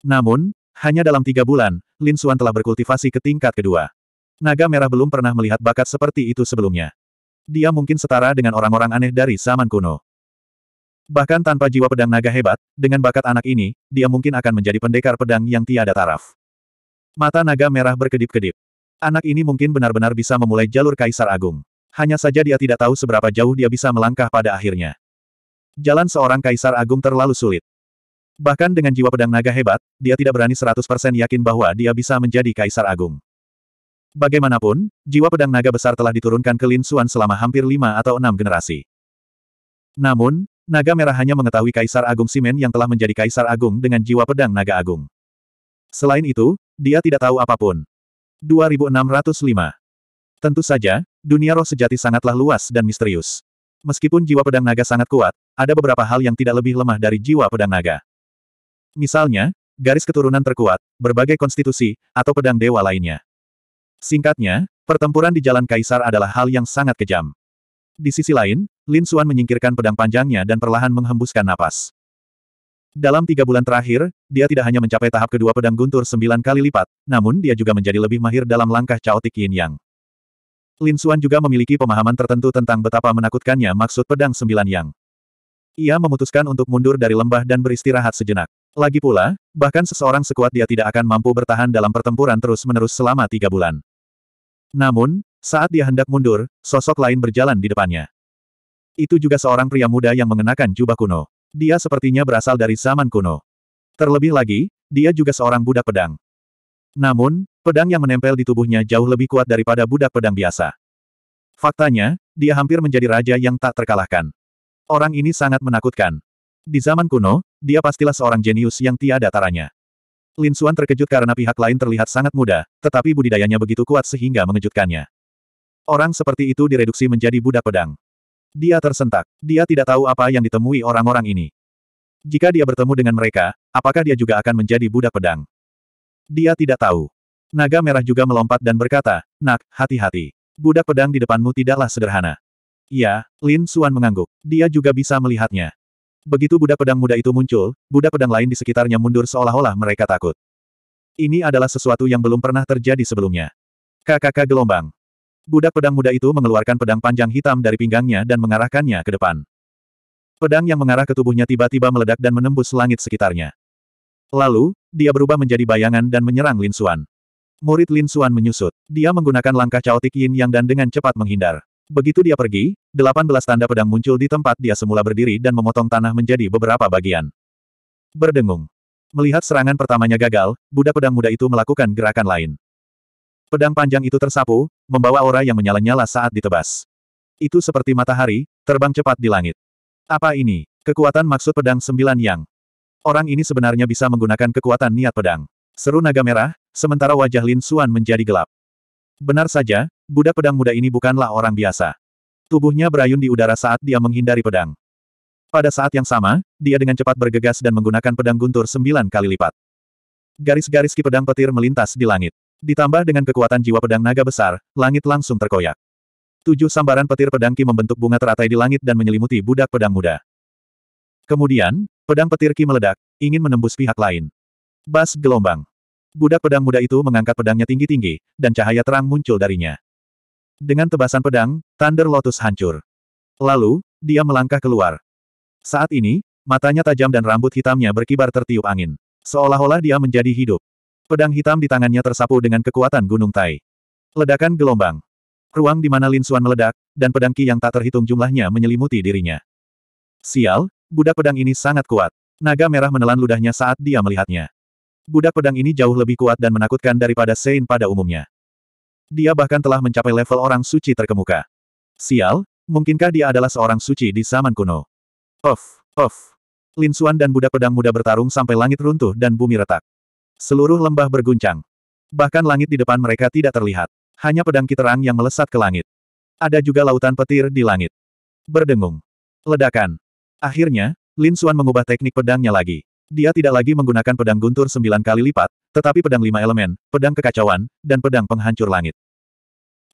Namun, hanya dalam tiga bulan, Lin Xuan telah berkultivasi ke tingkat kedua. Naga Merah belum pernah melihat bakat seperti itu sebelumnya. Dia mungkin setara dengan orang-orang aneh dari zaman kuno. Bahkan tanpa jiwa pedang naga hebat, dengan bakat anak ini, dia mungkin akan menjadi pendekar pedang yang tiada taraf. Mata naga merah berkedip-kedip. Anak ini mungkin benar-benar bisa memulai jalur Kaisar Agung. Hanya saja dia tidak tahu seberapa jauh dia bisa melangkah pada akhirnya. Jalan seorang kaisar agung terlalu sulit. Bahkan dengan jiwa pedang naga hebat, dia tidak berani 100% yakin bahwa dia bisa menjadi kaisar agung. Bagaimanapun, jiwa pedang naga besar telah diturunkan ke Lin Xuan selama hampir lima atau enam generasi. Namun, naga merah hanya mengetahui kaisar agung Simen yang telah menjadi kaisar agung dengan jiwa pedang naga agung. Selain itu, dia tidak tahu apapun. 2605 Tentu saja, dunia roh sejati sangatlah luas dan misterius. Meskipun jiwa pedang naga sangat kuat, ada beberapa hal yang tidak lebih lemah dari jiwa pedang naga. Misalnya, garis keturunan terkuat, berbagai konstitusi, atau pedang dewa lainnya. Singkatnya, pertempuran di Jalan Kaisar adalah hal yang sangat kejam. Di sisi lain, Lin Suan menyingkirkan pedang panjangnya dan perlahan menghembuskan napas. Dalam tiga bulan terakhir, dia tidak hanya mencapai tahap kedua pedang guntur sembilan kali lipat, namun dia juga menjadi lebih mahir dalam langkah caotik yin yang. Lin Xuan juga memiliki pemahaman tertentu tentang betapa menakutkannya maksud pedang sembilan yang. Ia memutuskan untuk mundur dari lembah dan beristirahat sejenak. Lagi pula, bahkan seseorang sekuat dia tidak akan mampu bertahan dalam pertempuran terus-menerus selama tiga bulan. Namun, saat dia hendak mundur, sosok lain berjalan di depannya. Itu juga seorang pria muda yang mengenakan jubah kuno. Dia sepertinya berasal dari zaman kuno. Terlebih lagi, dia juga seorang budak pedang. Namun, pedang yang menempel di tubuhnya jauh lebih kuat daripada budak pedang biasa. Faktanya, dia hampir menjadi raja yang tak terkalahkan. Orang ini sangat menakutkan. Di zaman kuno, dia pastilah seorang jenius yang tiada taranya. Lin Xuan terkejut karena pihak lain terlihat sangat muda, tetapi budidayanya begitu kuat sehingga mengejutkannya. Orang seperti itu direduksi menjadi budak pedang. Dia tersentak. Dia tidak tahu apa yang ditemui orang-orang ini. Jika dia bertemu dengan mereka, apakah dia juga akan menjadi budak pedang? Dia tidak tahu. Naga merah juga melompat dan berkata, Nak, hati-hati. Budak pedang di depanmu tidaklah sederhana. Ya, Lin Suan mengangguk. Dia juga bisa melihatnya. Begitu budak pedang muda itu muncul, budak pedang lain di sekitarnya mundur seolah-olah mereka takut. Ini adalah sesuatu yang belum pernah terjadi sebelumnya. Kakak gelombang. Budak pedang muda itu mengeluarkan pedang panjang hitam dari pinggangnya dan mengarahkannya ke depan. Pedang yang mengarah ke tubuhnya tiba-tiba meledak dan menembus langit sekitarnya. Lalu, dia berubah menjadi bayangan dan menyerang Lin Suan. Murid Lin Suan menyusut. Dia menggunakan langkah caotik Yin Yang dan dengan cepat menghindar. Begitu dia pergi, 18 tanda pedang muncul di tempat dia semula berdiri dan memotong tanah menjadi beberapa bagian. Berdengung. Melihat serangan pertamanya gagal, budak pedang muda itu melakukan gerakan lain. Pedang panjang itu tersapu, membawa aura yang menyala-nyala saat ditebas. Itu seperti matahari, terbang cepat di langit. Apa ini? Kekuatan maksud pedang sembilan yang. Orang ini sebenarnya bisa menggunakan kekuatan niat pedang. Seru naga merah, sementara wajah Lin Xuan menjadi gelap. Benar saja, budak pedang muda ini bukanlah orang biasa. Tubuhnya berayun di udara saat dia menghindari pedang. Pada saat yang sama, dia dengan cepat bergegas dan menggunakan pedang guntur sembilan kali lipat. Garis-garis ki pedang petir melintas di langit. Ditambah dengan kekuatan jiwa pedang naga besar, langit langsung terkoyak. Tujuh sambaran petir pedang ki membentuk bunga teratai di langit dan menyelimuti budak pedang muda. Kemudian, Pedang petir Ki meledak, ingin menembus pihak lain. Bas gelombang. Budak pedang muda itu mengangkat pedangnya tinggi-tinggi, dan cahaya terang muncul darinya. Dengan tebasan pedang, Thunder Lotus hancur. Lalu, dia melangkah keluar. Saat ini, matanya tajam dan rambut hitamnya berkibar tertiup angin. Seolah-olah dia menjadi hidup. Pedang hitam di tangannya tersapu dengan kekuatan gunung tai. Ledakan gelombang. Ruang di mana Lin Suan meledak, dan pedang Ki yang tak terhitung jumlahnya menyelimuti dirinya. Sial, Budak pedang ini sangat kuat. Naga merah menelan ludahnya saat dia melihatnya. Budak pedang ini jauh lebih kuat dan menakutkan daripada Sein pada umumnya. Dia bahkan telah mencapai level orang suci terkemuka. Sial, mungkinkah dia adalah seorang suci di zaman kuno? Of, of. Lin Xuan dan budak pedang muda bertarung sampai langit runtuh dan bumi retak. Seluruh lembah berguncang. Bahkan langit di depan mereka tidak terlihat. Hanya pedang kiterang yang melesat ke langit. Ada juga lautan petir di langit. Berdengung. Ledakan. Akhirnya, Lin Xuan mengubah teknik pedangnya lagi. Dia tidak lagi menggunakan pedang guntur sembilan kali lipat, tetapi pedang lima elemen, pedang kekacauan, dan pedang penghancur langit.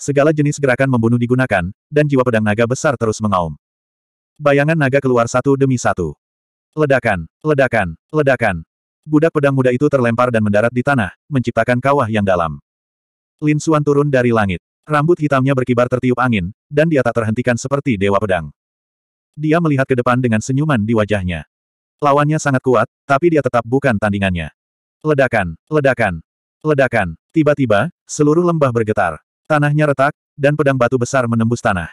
Segala jenis gerakan membunuh digunakan, dan jiwa pedang naga besar terus mengaum. Bayangan naga keluar satu demi satu. Ledakan, ledakan, ledakan. Budak pedang muda itu terlempar dan mendarat di tanah, menciptakan kawah yang dalam. Lin Xuan turun dari langit. Rambut hitamnya berkibar tertiup angin, dan dia tak terhentikan seperti dewa pedang. Dia melihat ke depan dengan senyuman di wajahnya. Lawannya sangat kuat, tapi dia tetap bukan tandingannya. Ledakan, ledakan, ledakan. Tiba-tiba, seluruh lembah bergetar. Tanahnya retak, dan pedang batu besar menembus tanah.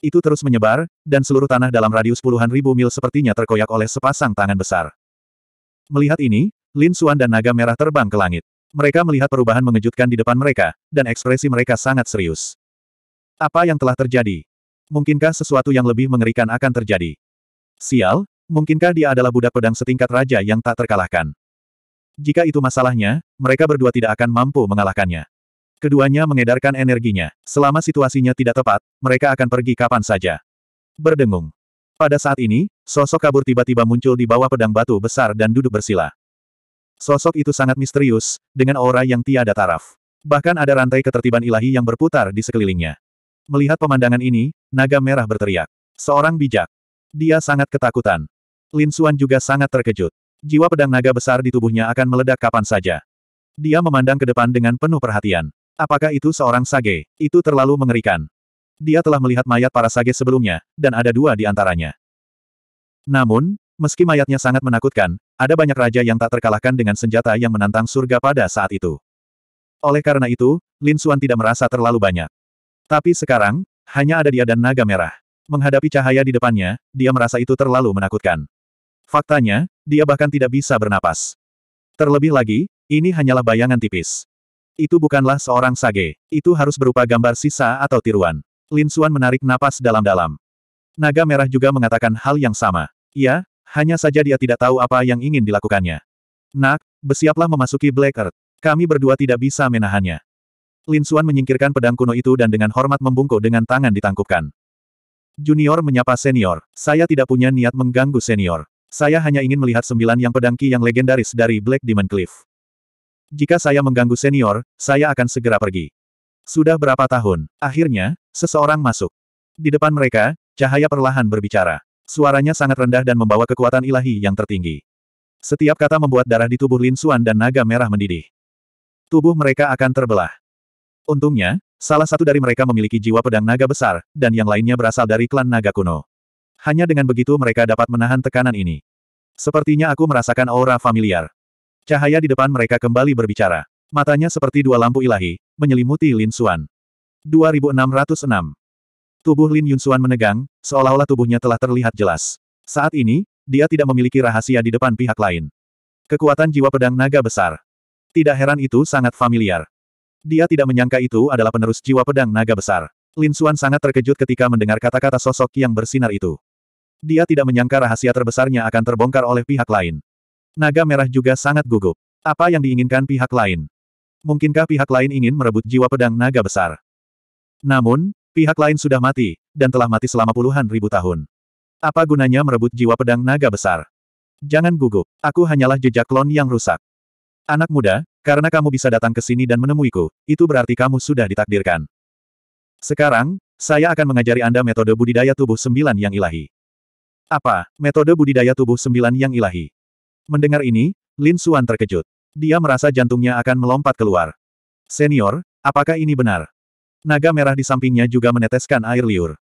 Itu terus menyebar, dan seluruh tanah dalam radius puluhan ribu mil sepertinya terkoyak oleh sepasang tangan besar. Melihat ini, Lin Xuan dan naga merah terbang ke langit. Mereka melihat perubahan mengejutkan di depan mereka, dan ekspresi mereka sangat serius. Apa yang telah terjadi? Mungkinkah sesuatu yang lebih mengerikan akan terjadi? Sial, mungkinkah dia adalah budak pedang setingkat raja yang tak terkalahkan? Jika itu masalahnya, mereka berdua tidak akan mampu mengalahkannya. Keduanya mengedarkan energinya. Selama situasinya tidak tepat, mereka akan pergi kapan saja. Berdengung. Pada saat ini, sosok kabur tiba-tiba muncul di bawah pedang batu besar dan duduk bersila. Sosok itu sangat misterius, dengan aura yang tiada taraf. Bahkan ada rantai ketertiban ilahi yang berputar di sekelilingnya. Melihat pemandangan ini, naga merah berteriak. Seorang bijak. Dia sangat ketakutan. Lin Xuan juga sangat terkejut. Jiwa pedang naga besar di tubuhnya akan meledak kapan saja. Dia memandang ke depan dengan penuh perhatian. Apakah itu seorang sage? Itu terlalu mengerikan. Dia telah melihat mayat para sage sebelumnya, dan ada dua di antaranya. Namun, meski mayatnya sangat menakutkan, ada banyak raja yang tak terkalahkan dengan senjata yang menantang surga pada saat itu. Oleh karena itu, Lin Xuan tidak merasa terlalu banyak. Tapi sekarang, hanya ada dia dan naga merah. Menghadapi cahaya di depannya, dia merasa itu terlalu menakutkan. Faktanya, dia bahkan tidak bisa bernapas. Terlebih lagi, ini hanyalah bayangan tipis. Itu bukanlah seorang sage, itu harus berupa gambar sisa atau tiruan. Lin Suan menarik napas dalam-dalam. Naga merah juga mengatakan hal yang sama. Ya, hanya saja dia tidak tahu apa yang ingin dilakukannya. Nak, bersiaplah memasuki Black Earth. Kami berdua tidak bisa menahannya. Lin Suan menyingkirkan pedang kuno itu dan dengan hormat membungkuk dengan tangan ditangkupkan. Junior menyapa senior. Saya tidak punya niat mengganggu senior. Saya hanya ingin melihat sembilan yang pedang ki yang legendaris dari Black Demon Cliff. Jika saya mengganggu senior, saya akan segera pergi. Sudah berapa tahun? Akhirnya, seseorang masuk. Di depan mereka, cahaya perlahan berbicara. Suaranya sangat rendah dan membawa kekuatan ilahi yang tertinggi. Setiap kata membuat darah di tubuh Lin Suan dan naga merah mendidih. Tubuh mereka akan terbelah. Untungnya, salah satu dari mereka memiliki jiwa pedang naga besar, dan yang lainnya berasal dari klan naga kuno. Hanya dengan begitu mereka dapat menahan tekanan ini. Sepertinya aku merasakan aura familiar. Cahaya di depan mereka kembali berbicara. Matanya seperti dua lampu ilahi, menyelimuti Lin Xuan. 2606 Tubuh Lin Yun Xuan menegang, seolah-olah tubuhnya telah terlihat jelas. Saat ini, dia tidak memiliki rahasia di depan pihak lain. Kekuatan jiwa pedang naga besar. Tidak heran itu sangat familiar. Dia tidak menyangka itu adalah penerus jiwa pedang naga besar. Lin Xuan sangat terkejut ketika mendengar kata-kata sosok yang bersinar itu. Dia tidak menyangka rahasia terbesarnya akan terbongkar oleh pihak lain. Naga merah juga sangat gugup. Apa yang diinginkan pihak lain? Mungkinkah pihak lain ingin merebut jiwa pedang naga besar? Namun, pihak lain sudah mati, dan telah mati selama puluhan ribu tahun. Apa gunanya merebut jiwa pedang naga besar? Jangan gugup, aku hanyalah jejak klon yang rusak. Anak muda, karena kamu bisa datang ke sini dan menemuiku, itu berarti kamu sudah ditakdirkan. Sekarang, saya akan mengajari Anda metode budidaya tubuh sembilan yang ilahi. Apa, metode budidaya tubuh sembilan yang ilahi? Mendengar ini, Lin Suan terkejut. Dia merasa jantungnya akan melompat keluar. Senior, apakah ini benar? Naga merah di sampingnya juga meneteskan air liur.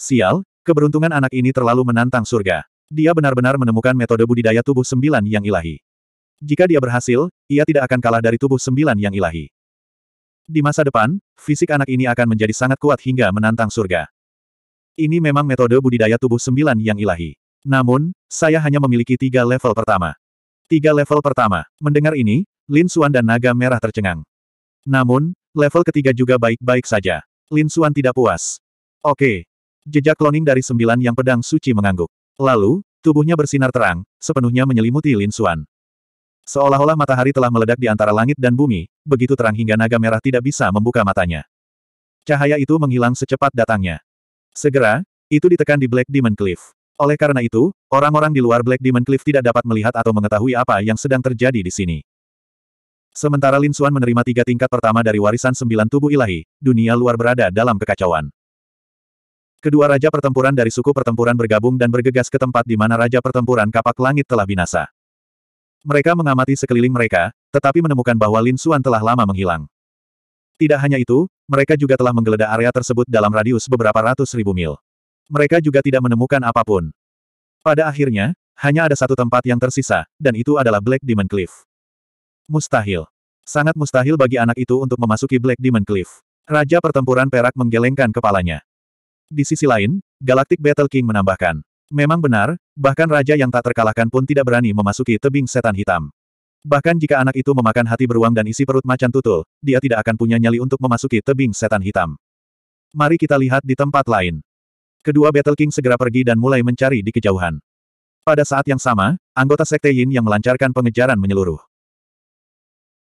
Sial, keberuntungan anak ini terlalu menantang surga. Dia benar-benar menemukan metode budidaya tubuh sembilan yang ilahi. Jika dia berhasil, ia tidak akan kalah dari tubuh sembilan yang ilahi. Di masa depan, fisik anak ini akan menjadi sangat kuat hingga menantang surga. Ini memang metode budidaya tubuh sembilan yang ilahi. Namun, saya hanya memiliki tiga level pertama. Tiga level pertama. Mendengar ini, Lin Suan dan naga merah tercengang. Namun, level ketiga juga baik-baik saja. Lin Suan tidak puas. Oke. Jejak kloning dari sembilan yang pedang suci mengangguk. Lalu, tubuhnya bersinar terang, sepenuhnya menyelimuti Lin Suan. Seolah-olah matahari telah meledak di antara langit dan bumi, begitu terang hingga naga merah tidak bisa membuka matanya. Cahaya itu menghilang secepat datangnya. Segera, itu ditekan di Black Demon Cliff. Oleh karena itu, orang-orang di luar Black Demon Cliff tidak dapat melihat atau mengetahui apa yang sedang terjadi di sini. Sementara Lin Xuan menerima tiga tingkat pertama dari warisan sembilan tubuh ilahi, dunia luar berada dalam kekacauan. Kedua raja pertempuran dari suku pertempuran bergabung dan bergegas ke tempat di mana raja pertempuran kapak langit telah binasa. Mereka mengamati sekeliling mereka, tetapi menemukan bahwa Lin Suan telah lama menghilang. Tidak hanya itu, mereka juga telah menggeledah area tersebut dalam radius beberapa ratus ribu mil. Mereka juga tidak menemukan apapun. Pada akhirnya, hanya ada satu tempat yang tersisa, dan itu adalah Black Demon Cliff. Mustahil. Sangat mustahil bagi anak itu untuk memasuki Black Demon Cliff. Raja pertempuran perak menggelengkan kepalanya. Di sisi lain, Galactic Battle King menambahkan. Memang benar, bahkan raja yang tak terkalahkan pun tidak berani memasuki tebing setan hitam. Bahkan jika anak itu memakan hati beruang dan isi perut macan tutul, dia tidak akan punya nyali untuk memasuki tebing setan hitam. Mari kita lihat di tempat lain. Kedua Battle King segera pergi dan mulai mencari di kejauhan. Pada saat yang sama, anggota Sekte Yin yang melancarkan pengejaran menyeluruh.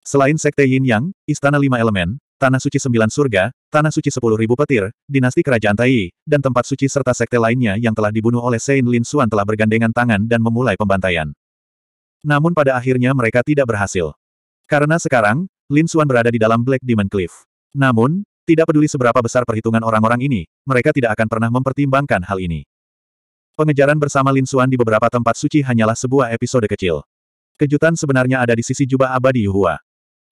Selain Sekte Yin Yang, Istana Lima Elemen, Tanah Suci Sembilan Surga, Tanah Suci Sepuluh Ribu Petir, Dinasti Kerajaan Tai, dan tempat suci serta sekte lainnya yang telah dibunuh oleh Sein Lin Xuan telah bergandengan tangan dan memulai pembantaian. Namun pada akhirnya mereka tidak berhasil. Karena sekarang, Lin Xuan berada di dalam Black Demon Cliff. Namun, tidak peduli seberapa besar perhitungan orang-orang ini, mereka tidak akan pernah mempertimbangkan hal ini. Pengejaran bersama Lin Xuan di beberapa tempat suci hanyalah sebuah episode kecil. Kejutan sebenarnya ada di sisi jubah abadi Yuhua.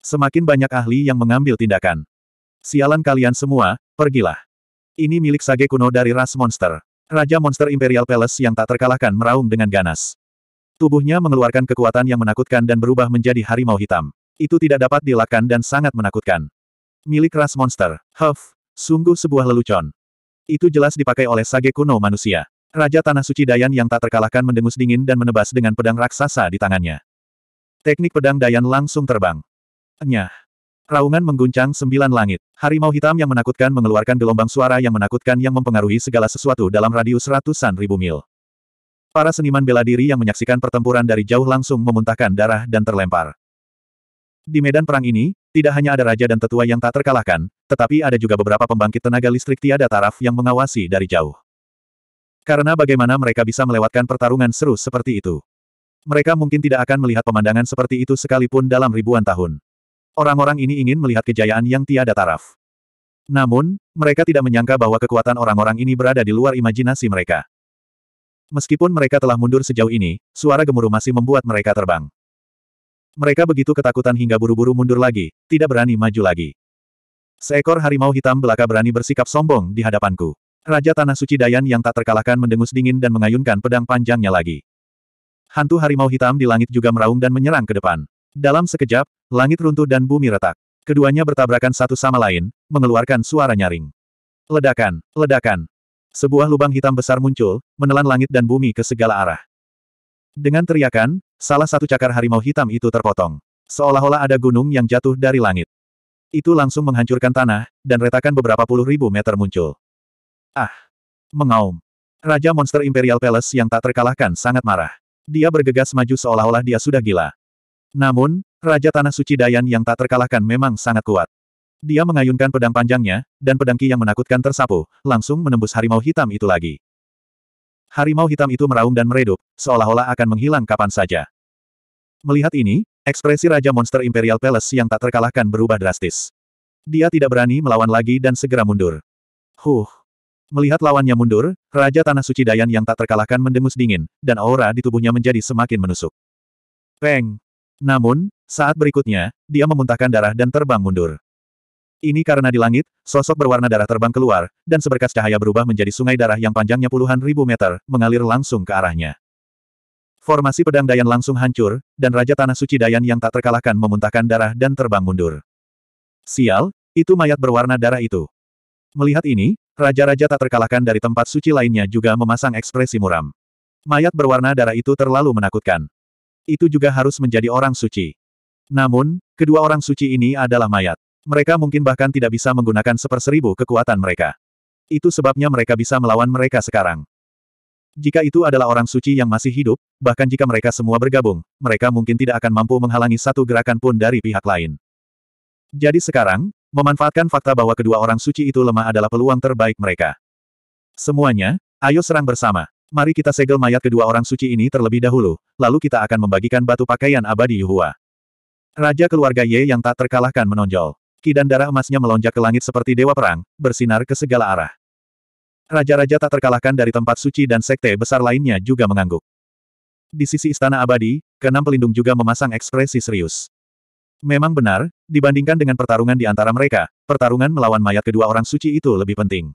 Semakin banyak ahli yang mengambil tindakan. Sialan kalian semua, pergilah. Ini milik sage kuno dari ras monster. Raja monster Imperial Palace yang tak terkalahkan meraung dengan ganas. Tubuhnya mengeluarkan kekuatan yang menakutkan dan berubah menjadi harimau hitam. Itu tidak dapat dilakukan dan sangat menakutkan. Milik ras monster, Huff, sungguh sebuah lelucon. Itu jelas dipakai oleh sage kuno manusia. Raja Tanah Suci Dayan yang tak terkalahkan mendengus dingin dan menebas dengan pedang raksasa di tangannya. Teknik pedang Dayan langsung terbang. Nyah. Raungan mengguncang sembilan langit. Harimau hitam yang menakutkan mengeluarkan gelombang suara yang menakutkan yang mempengaruhi segala sesuatu dalam radius ratusan ribu mil. Para seniman bela diri yang menyaksikan pertempuran dari jauh langsung memuntahkan darah dan terlempar. Di medan perang ini, tidak hanya ada raja dan tetua yang tak terkalahkan, tetapi ada juga beberapa pembangkit tenaga listrik tiada taraf yang mengawasi dari jauh. Karena bagaimana mereka bisa melewatkan pertarungan seru seperti itu. Mereka mungkin tidak akan melihat pemandangan seperti itu sekalipun dalam ribuan tahun. Orang-orang ini ingin melihat kejayaan yang tiada taraf. Namun, mereka tidak menyangka bahwa kekuatan orang-orang ini berada di luar imajinasi mereka. Meskipun mereka telah mundur sejauh ini, suara gemuruh masih membuat mereka terbang. Mereka begitu ketakutan hingga buru-buru mundur lagi, tidak berani maju lagi. Seekor harimau hitam belaka berani bersikap sombong di hadapanku. Raja Tanah Suci Dayan yang tak terkalahkan mendengus dingin dan mengayunkan pedang panjangnya lagi. Hantu harimau hitam di langit juga meraung dan menyerang ke depan. Dalam sekejap, langit runtuh dan bumi retak. Keduanya bertabrakan satu sama lain, mengeluarkan suara nyaring. Ledakan, ledakan. Sebuah lubang hitam besar muncul, menelan langit dan bumi ke segala arah. Dengan teriakan, salah satu cakar harimau hitam itu terpotong. Seolah-olah ada gunung yang jatuh dari langit. Itu langsung menghancurkan tanah, dan retakan beberapa puluh ribu meter muncul. Ah! Mengaum. Raja monster Imperial Palace yang tak terkalahkan sangat marah. Dia bergegas maju seolah-olah dia sudah gila. Namun, Raja Tanah Suci Dayan yang tak terkalahkan memang sangat kuat. Dia mengayunkan pedang panjangnya, dan pedangki yang menakutkan tersapu, langsung menembus harimau hitam itu lagi. Harimau hitam itu meraung dan meredup, seolah-olah akan menghilang kapan saja. Melihat ini, ekspresi Raja Monster Imperial Palace yang tak terkalahkan berubah drastis. Dia tidak berani melawan lagi dan segera mundur. Huh. Melihat lawannya mundur, Raja Tanah Suci Dayan yang tak terkalahkan mendengus dingin, dan aura di tubuhnya menjadi semakin menusuk. Peng! Namun, saat berikutnya, dia memuntahkan darah dan terbang mundur. Ini karena di langit, sosok berwarna darah terbang keluar, dan seberkas cahaya berubah menjadi sungai darah yang panjangnya puluhan ribu meter, mengalir langsung ke arahnya. Formasi pedang Dayan langsung hancur, dan Raja Tanah Suci Dayan yang tak terkalahkan memuntahkan darah dan terbang mundur. Sial, itu mayat berwarna darah itu. Melihat ini, raja-raja tak terkalahkan dari tempat suci lainnya juga memasang ekspresi muram. Mayat berwarna darah itu terlalu menakutkan itu juga harus menjadi orang suci. Namun, kedua orang suci ini adalah mayat. Mereka mungkin bahkan tidak bisa menggunakan seperseribu kekuatan mereka. Itu sebabnya mereka bisa melawan mereka sekarang. Jika itu adalah orang suci yang masih hidup, bahkan jika mereka semua bergabung, mereka mungkin tidak akan mampu menghalangi satu gerakan pun dari pihak lain. Jadi sekarang, memanfaatkan fakta bahwa kedua orang suci itu lemah adalah peluang terbaik mereka. Semuanya, ayo serang bersama. Mari kita segel mayat kedua orang suci ini terlebih dahulu, lalu kita akan membagikan batu pakaian abadi Yuhua. Raja keluarga Ye yang tak terkalahkan menonjol. Kidan darah emasnya melonjak ke langit seperti dewa perang, bersinar ke segala arah. Raja-raja tak terkalahkan dari tempat suci dan sekte besar lainnya juga mengangguk. Di sisi istana abadi, keenam pelindung juga memasang ekspresi serius. Memang benar, dibandingkan dengan pertarungan di antara mereka, pertarungan melawan mayat kedua orang suci itu lebih penting.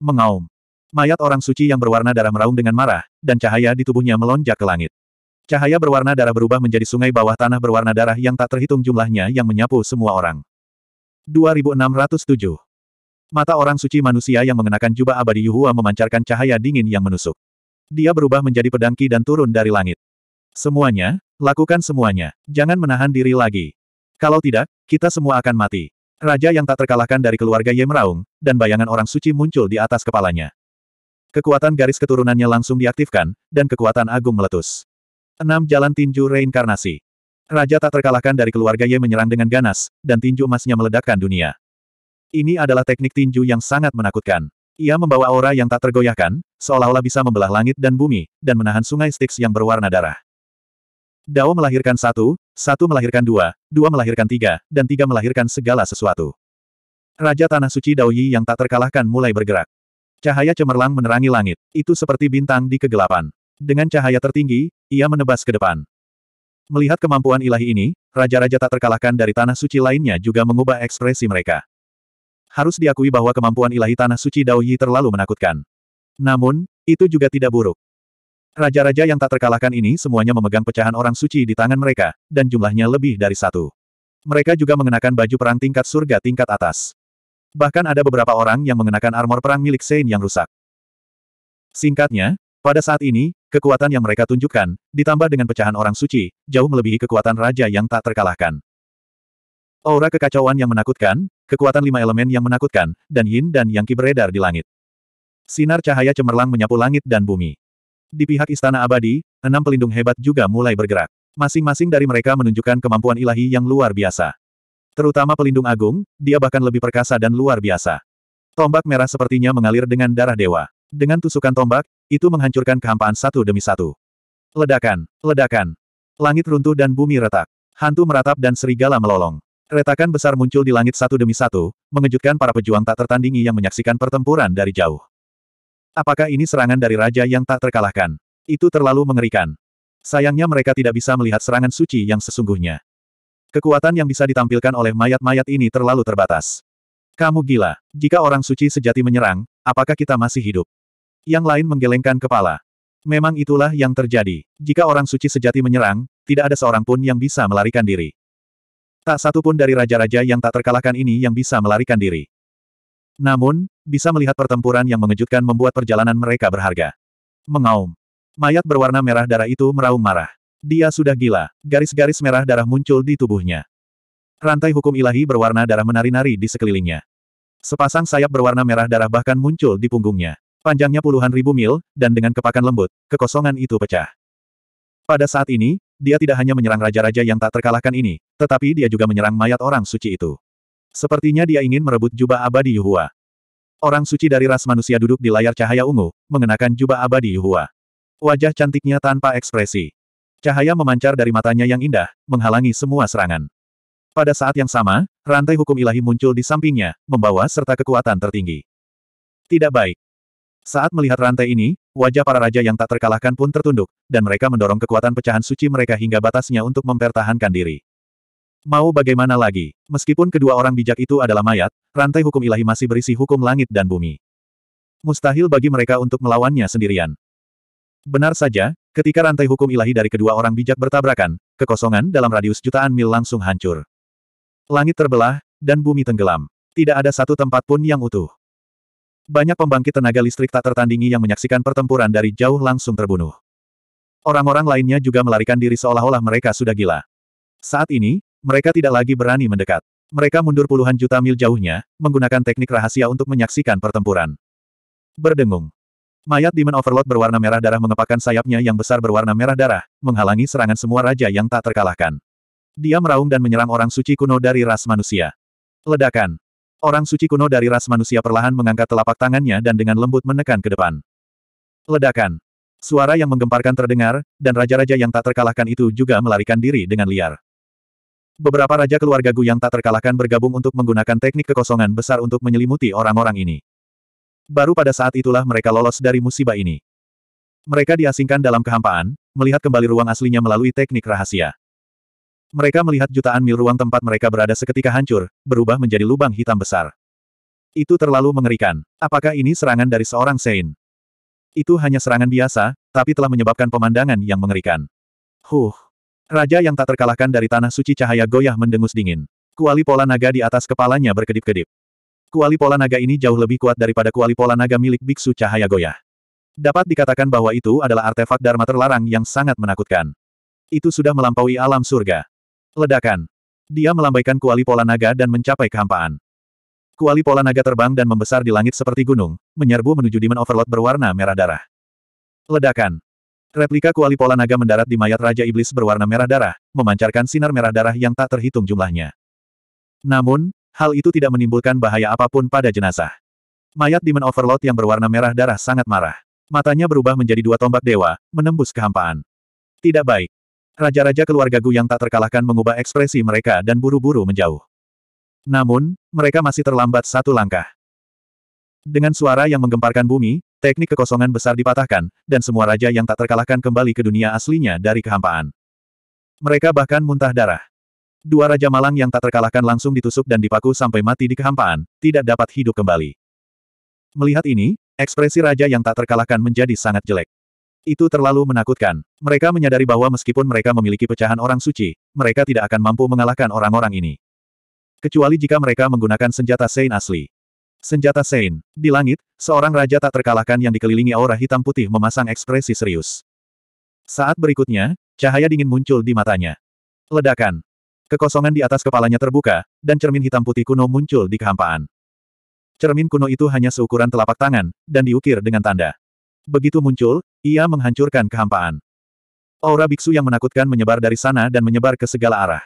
Mengaum. Mayat orang suci yang berwarna darah meraung dengan marah, dan cahaya di tubuhnya melonjak ke langit. Cahaya berwarna darah berubah menjadi sungai bawah tanah berwarna darah yang tak terhitung jumlahnya yang menyapu semua orang. 2607 Mata orang suci manusia yang mengenakan jubah abadi Yuhua memancarkan cahaya dingin yang menusuk. Dia berubah menjadi pedangki dan turun dari langit. Semuanya, lakukan semuanya. Jangan menahan diri lagi. Kalau tidak, kita semua akan mati. Raja yang tak terkalahkan dari keluarga Ye meraung, dan bayangan orang suci muncul di atas kepalanya. Kekuatan garis keturunannya langsung diaktifkan, dan kekuatan agung meletus. Enam Jalan Tinju Reinkarnasi Raja tak terkalahkan dari keluarga Ye menyerang dengan ganas, dan tinju emasnya meledakkan dunia. Ini adalah teknik tinju yang sangat menakutkan. Ia membawa aura yang tak tergoyahkan, seolah-olah bisa membelah langit dan bumi, dan menahan sungai Styx yang berwarna darah. Dao melahirkan satu, satu melahirkan dua, dua melahirkan tiga, dan tiga melahirkan segala sesuatu. Raja Tanah Suci Dao Yi yang tak terkalahkan mulai bergerak. Cahaya cemerlang menerangi langit. Itu seperti bintang di kegelapan. Dengan cahaya tertinggi, ia menebas ke depan. Melihat kemampuan ilahi ini, raja-raja tak terkalahkan dari tanah suci lainnya juga mengubah ekspresi mereka. Harus diakui bahwa kemampuan ilahi tanah suci Dao terlalu menakutkan. Namun, itu juga tidak buruk. Raja-raja yang tak terkalahkan ini semuanya memegang pecahan orang suci di tangan mereka, dan jumlahnya lebih dari satu. Mereka juga mengenakan baju perang tingkat surga tingkat atas. Bahkan ada beberapa orang yang mengenakan armor perang milik Sein yang rusak. Singkatnya, pada saat ini, kekuatan yang mereka tunjukkan, ditambah dengan pecahan orang suci, jauh melebihi kekuatan raja yang tak terkalahkan. Aura kekacauan yang menakutkan, kekuatan lima elemen yang menakutkan, dan yin dan yang ki beredar di langit. Sinar cahaya cemerlang menyapu langit dan bumi. Di pihak istana abadi, enam pelindung hebat juga mulai bergerak. Masing-masing dari mereka menunjukkan kemampuan ilahi yang luar biasa. Terutama pelindung agung, dia bahkan lebih perkasa dan luar biasa. Tombak merah sepertinya mengalir dengan darah dewa. Dengan tusukan tombak, itu menghancurkan kehampaan satu demi satu. Ledakan, ledakan. Langit runtuh dan bumi retak. Hantu meratap dan serigala melolong. Retakan besar muncul di langit satu demi satu, mengejutkan para pejuang tak tertandingi yang menyaksikan pertempuran dari jauh. Apakah ini serangan dari raja yang tak terkalahkan? Itu terlalu mengerikan. Sayangnya mereka tidak bisa melihat serangan suci yang sesungguhnya. Kekuatan yang bisa ditampilkan oleh mayat-mayat ini terlalu terbatas. Kamu gila. Jika orang suci sejati menyerang, apakah kita masih hidup? Yang lain menggelengkan kepala. Memang itulah yang terjadi. Jika orang suci sejati menyerang, tidak ada seorang pun yang bisa melarikan diri. Tak satu pun dari raja-raja yang tak terkalahkan ini yang bisa melarikan diri. Namun, bisa melihat pertempuran yang mengejutkan membuat perjalanan mereka berharga. Mengaum. Mayat berwarna merah darah itu meraung marah. Dia sudah gila. Garis-garis merah darah muncul di tubuhnya. Rantai hukum ilahi berwarna darah menari-nari di sekelilingnya. Sepasang sayap berwarna merah darah bahkan muncul di punggungnya. Panjangnya puluhan ribu mil, dan dengan kepakan lembut, kekosongan itu pecah. Pada saat ini, dia tidak hanya menyerang raja-raja yang tak terkalahkan ini, tetapi dia juga menyerang mayat orang suci itu. Sepertinya dia ingin merebut jubah abadi Yuhua. Orang suci dari ras manusia duduk di layar cahaya ungu, mengenakan jubah abadi Yuhua. Wajah cantiknya tanpa ekspresi. Cahaya memancar dari matanya yang indah, menghalangi semua serangan. Pada saat yang sama, rantai hukum ilahi muncul di sampingnya, membawa serta kekuatan tertinggi. Tidak baik. Saat melihat rantai ini, wajah para raja yang tak terkalahkan pun tertunduk, dan mereka mendorong kekuatan pecahan suci mereka hingga batasnya untuk mempertahankan diri. Mau bagaimana lagi, meskipun kedua orang bijak itu adalah mayat, rantai hukum ilahi masih berisi hukum langit dan bumi. Mustahil bagi mereka untuk melawannya sendirian. Benar saja, ketika rantai hukum ilahi dari kedua orang bijak bertabrakan, kekosongan dalam radius jutaan mil langsung hancur. Langit terbelah, dan bumi tenggelam. Tidak ada satu tempat pun yang utuh. Banyak pembangkit tenaga listrik tak tertandingi yang menyaksikan pertempuran dari jauh langsung terbunuh. Orang-orang lainnya juga melarikan diri seolah-olah mereka sudah gila. Saat ini, mereka tidak lagi berani mendekat. Mereka mundur puluhan juta mil jauhnya, menggunakan teknik rahasia untuk menyaksikan pertempuran. Berdengung. Mayat Demon Overlord berwarna merah darah mengepakkan sayapnya yang besar berwarna merah darah, menghalangi serangan semua raja yang tak terkalahkan. Dia meraung dan menyerang orang suci kuno dari ras manusia. Ledakan. Orang suci kuno dari ras manusia perlahan mengangkat telapak tangannya dan dengan lembut menekan ke depan. Ledakan. Suara yang menggemparkan terdengar, dan raja-raja yang tak terkalahkan itu juga melarikan diri dengan liar. Beberapa raja keluarga Gu yang tak terkalahkan bergabung untuk menggunakan teknik kekosongan besar untuk menyelimuti orang-orang ini. Baru pada saat itulah mereka lolos dari musibah ini. Mereka diasingkan dalam kehampaan, melihat kembali ruang aslinya melalui teknik rahasia. Mereka melihat jutaan mil ruang tempat mereka berada seketika hancur, berubah menjadi lubang hitam besar. Itu terlalu mengerikan. Apakah ini serangan dari seorang Sein? Itu hanya serangan biasa, tapi telah menyebabkan pemandangan yang mengerikan. Huh. Raja yang tak terkalahkan dari tanah suci cahaya goyah mendengus dingin. Kuali pola naga di atas kepalanya berkedip-kedip. Kuali pola naga ini jauh lebih kuat daripada kuali pola naga milik Biksu Cahaya Goya. Dapat dikatakan bahwa itu adalah artefak Dharma terlarang yang sangat menakutkan. Itu sudah melampaui alam surga. Ledakan. Dia melambaikan kuali pola naga dan mencapai kehampaan. Kuali pola naga terbang dan membesar di langit seperti gunung, menyerbu menuju Demon Overlord berwarna merah darah. Ledakan. Replika kuali pola naga mendarat di mayat Raja Iblis berwarna merah darah, memancarkan sinar merah darah yang tak terhitung jumlahnya. Namun, Hal itu tidak menimbulkan bahaya apapun pada jenazah. Mayat Demon Overlord yang berwarna merah darah sangat marah. Matanya berubah menjadi dua tombak dewa, menembus kehampaan. Tidak baik. Raja-raja keluarga Gu yang tak terkalahkan mengubah ekspresi mereka dan buru-buru menjauh. Namun, mereka masih terlambat satu langkah. Dengan suara yang menggemparkan bumi, teknik kekosongan besar dipatahkan, dan semua raja yang tak terkalahkan kembali ke dunia aslinya dari kehampaan. Mereka bahkan muntah darah. Dua Raja Malang yang tak terkalahkan langsung ditusuk dan dipaku sampai mati di kehampaan, tidak dapat hidup kembali. Melihat ini, ekspresi Raja yang tak terkalahkan menjadi sangat jelek. Itu terlalu menakutkan. Mereka menyadari bahwa meskipun mereka memiliki pecahan orang suci, mereka tidak akan mampu mengalahkan orang-orang ini. Kecuali jika mereka menggunakan senjata Sein asli. Senjata Sein. Di langit, seorang raja tak terkalahkan yang dikelilingi aura hitam putih memasang ekspresi serius. Saat berikutnya, cahaya dingin muncul di matanya. Ledakan. Kekosongan di atas kepalanya terbuka, dan cermin hitam putih kuno muncul di kehampaan. Cermin kuno itu hanya seukuran telapak tangan, dan diukir dengan tanda. Begitu muncul, ia menghancurkan kehampaan. Aura biksu yang menakutkan menyebar dari sana dan menyebar ke segala arah.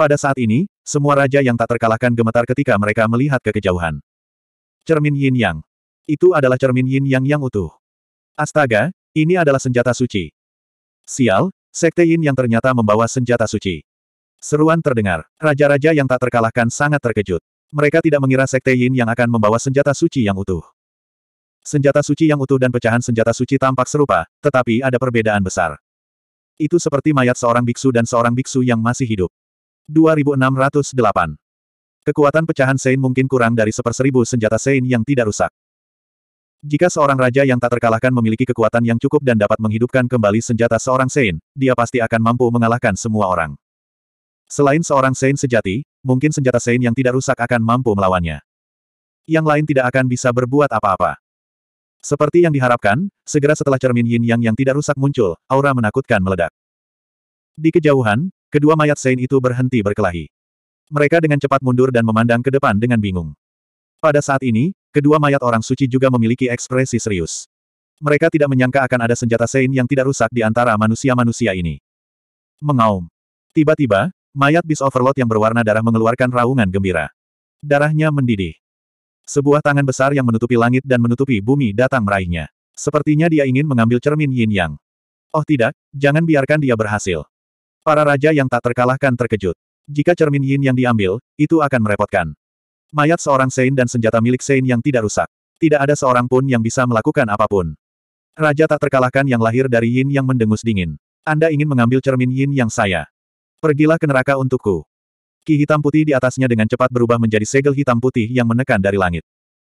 Pada saat ini, semua raja yang tak terkalahkan gemetar ketika mereka melihat ke kejauhan. Cermin yin yang. Itu adalah cermin yin yang yang utuh. Astaga, ini adalah senjata suci. Sial, sekte yin yang ternyata membawa senjata suci. Seruan terdengar. Raja-raja yang tak terkalahkan sangat terkejut. Mereka tidak mengira Sekte Yin yang akan membawa senjata suci yang utuh. Senjata suci yang utuh dan pecahan senjata suci tampak serupa, tetapi ada perbedaan besar. Itu seperti mayat seorang biksu dan seorang biksu yang masih hidup. 2608. Kekuatan pecahan Sein mungkin kurang dari seperseribu senjata Sein yang tidak rusak. Jika seorang raja yang tak terkalahkan memiliki kekuatan yang cukup dan dapat menghidupkan kembali senjata seorang Sein, dia pasti akan mampu mengalahkan semua orang. Selain seorang Saint sejati, mungkin senjata Saint yang tidak rusak akan mampu melawannya. Yang lain tidak akan bisa berbuat apa-apa. Seperti yang diharapkan, segera setelah cermin yin yang yang tidak rusak muncul, aura menakutkan meledak. Di kejauhan, kedua mayat Saint itu berhenti berkelahi. Mereka dengan cepat mundur dan memandang ke depan dengan bingung. Pada saat ini, kedua mayat orang suci juga memiliki ekspresi serius. Mereka tidak menyangka akan ada senjata Saint yang tidak rusak di antara manusia-manusia ini. Mengaum. Tiba-tiba, Mayat bis overload yang berwarna darah mengeluarkan raungan gembira. Darahnya mendidih. Sebuah tangan besar yang menutupi langit dan menutupi bumi datang meraihnya. Sepertinya dia ingin mengambil cermin yin yang. Oh tidak, jangan biarkan dia berhasil. Para raja yang tak terkalahkan terkejut. Jika cermin yin yang diambil, itu akan merepotkan. Mayat seorang Sein dan senjata milik Sein yang tidak rusak. Tidak ada seorang pun yang bisa melakukan apapun. Raja tak terkalahkan yang lahir dari yin yang mendengus dingin. Anda ingin mengambil cermin yin yang saya. Pergilah ke neraka untukku. Ki hitam putih di atasnya dengan cepat berubah menjadi segel hitam putih yang menekan dari langit.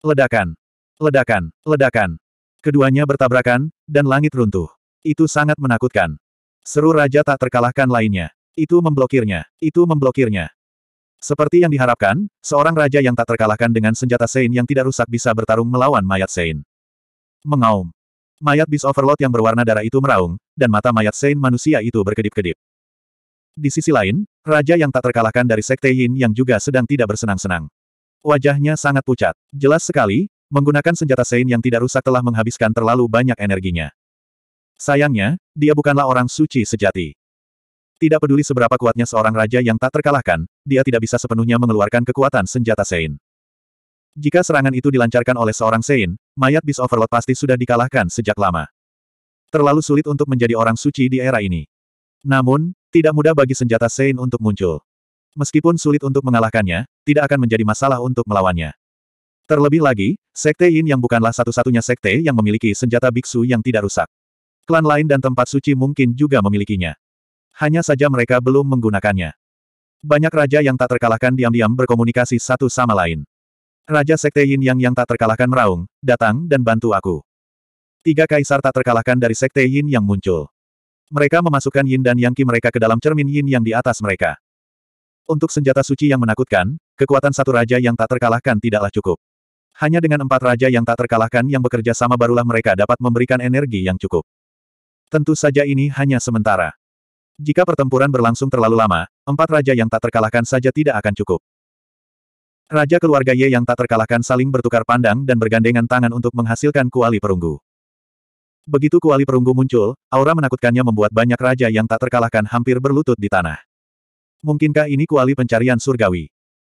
Ledakan. Ledakan. Ledakan. Keduanya bertabrakan, dan langit runtuh. Itu sangat menakutkan. Seru raja tak terkalahkan lainnya. Itu memblokirnya. Itu memblokirnya. Seperti yang diharapkan, seorang raja yang tak terkalahkan dengan senjata Sein yang tidak rusak bisa bertarung melawan mayat Sein. Mengaum. Mayat bis overload yang berwarna darah itu meraung, dan mata mayat Sein manusia itu berkedip-kedip. Di sisi lain, raja yang tak terkalahkan dari Sekte Yin yang juga sedang tidak bersenang-senang. Wajahnya sangat pucat. Jelas sekali, menggunakan senjata Sein yang tidak rusak telah menghabiskan terlalu banyak energinya. Sayangnya, dia bukanlah orang suci sejati. Tidak peduli seberapa kuatnya seorang raja yang tak terkalahkan, dia tidak bisa sepenuhnya mengeluarkan kekuatan senjata Sein. Jika serangan itu dilancarkan oleh seorang Sein, mayat bis overload pasti sudah dikalahkan sejak lama. Terlalu sulit untuk menjadi orang suci di era ini. Namun, tidak mudah bagi senjata Sein untuk muncul. Meskipun sulit untuk mengalahkannya, tidak akan menjadi masalah untuk melawannya. Terlebih lagi, Sekte Yin yang bukanlah satu-satunya sekte yang memiliki senjata biksu yang tidak rusak. Klan lain dan tempat suci mungkin juga memilikinya. Hanya saja mereka belum menggunakannya. Banyak raja yang tak terkalahkan diam-diam berkomunikasi satu sama lain. Raja Sekte Yin Yang yang tak terkalahkan meraung, datang dan bantu aku. Tiga kaisar tak terkalahkan dari Sekte Yin Yang muncul. Mereka memasukkan yin dan yang ki mereka ke dalam cermin yin yang di atas mereka. Untuk senjata suci yang menakutkan, kekuatan satu raja yang tak terkalahkan tidaklah cukup. Hanya dengan empat raja yang tak terkalahkan yang bekerja sama barulah mereka dapat memberikan energi yang cukup. Tentu saja ini hanya sementara. Jika pertempuran berlangsung terlalu lama, empat raja yang tak terkalahkan saja tidak akan cukup. Raja keluarga Ye yang tak terkalahkan saling bertukar pandang dan bergandengan tangan untuk menghasilkan kuali perunggu. Begitu kuali perunggu muncul, aura menakutkannya membuat banyak raja yang tak terkalahkan hampir berlutut di tanah. Mungkinkah ini kuali pencarian surgawi?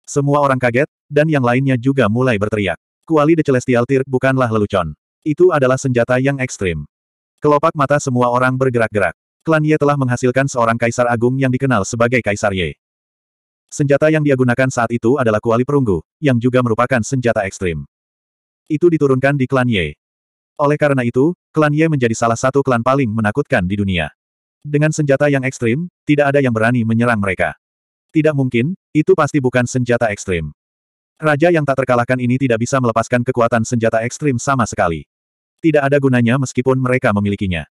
Semua orang kaget, dan yang lainnya juga mulai berteriak. Kuali The Celestial Tirk bukanlah lelucon. Itu adalah senjata yang ekstrim. Kelopak mata semua orang bergerak-gerak. Klan Ye telah menghasilkan seorang kaisar agung yang dikenal sebagai Kaisar Ye. Senjata yang dia gunakan saat itu adalah kuali perunggu, yang juga merupakan senjata ekstrim. Itu diturunkan di klan Ye. Oleh karena itu, klan Ye menjadi salah satu klan paling menakutkan di dunia. Dengan senjata yang ekstrim, tidak ada yang berani menyerang mereka. Tidak mungkin, itu pasti bukan senjata ekstrim. Raja yang tak terkalahkan ini tidak bisa melepaskan kekuatan senjata ekstrim sama sekali. Tidak ada gunanya meskipun mereka memilikinya.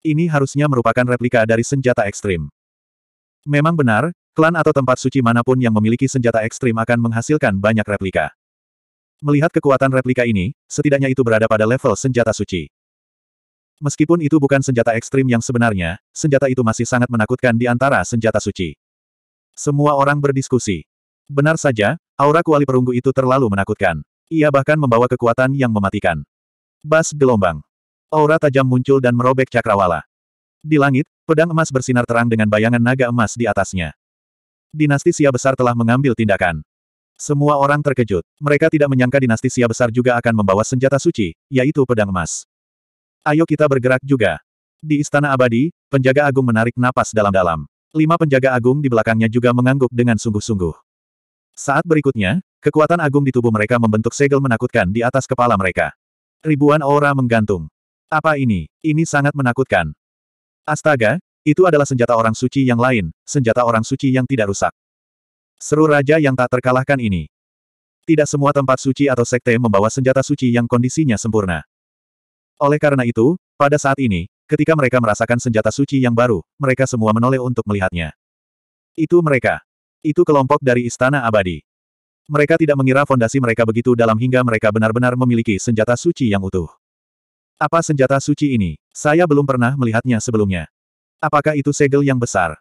Ini harusnya merupakan replika dari senjata ekstrim. Memang benar, klan atau tempat suci manapun yang memiliki senjata ekstrim akan menghasilkan banyak replika. Melihat kekuatan replika ini, setidaknya itu berada pada level senjata suci. Meskipun itu bukan senjata ekstrim yang sebenarnya, senjata itu masih sangat menakutkan di antara senjata suci. Semua orang berdiskusi. Benar saja, aura kuali perunggu itu terlalu menakutkan. Ia bahkan membawa kekuatan yang mematikan. Bas gelombang. Aura tajam muncul dan merobek cakrawala. Di langit, pedang emas bersinar terang dengan bayangan naga emas di atasnya. Dinasti Sia besar telah mengambil tindakan. Semua orang terkejut. Mereka tidak menyangka dinasti Sia besar juga akan membawa senjata suci, yaitu pedang emas. Ayo kita bergerak juga. Di Istana Abadi, penjaga agung menarik napas dalam-dalam. Lima penjaga agung di belakangnya juga mengangguk dengan sungguh-sungguh. Saat berikutnya, kekuatan agung di tubuh mereka membentuk segel menakutkan di atas kepala mereka. Ribuan aura menggantung. Apa ini? Ini sangat menakutkan. Astaga, itu adalah senjata orang suci yang lain, senjata orang suci yang tidak rusak. Seru raja yang tak terkalahkan ini. Tidak semua tempat suci atau sekte membawa senjata suci yang kondisinya sempurna. Oleh karena itu, pada saat ini, ketika mereka merasakan senjata suci yang baru, mereka semua menoleh untuk melihatnya. Itu mereka. Itu kelompok dari Istana Abadi. Mereka tidak mengira fondasi mereka begitu dalam hingga mereka benar-benar memiliki senjata suci yang utuh. Apa senjata suci ini? Saya belum pernah melihatnya sebelumnya. Apakah itu segel yang besar?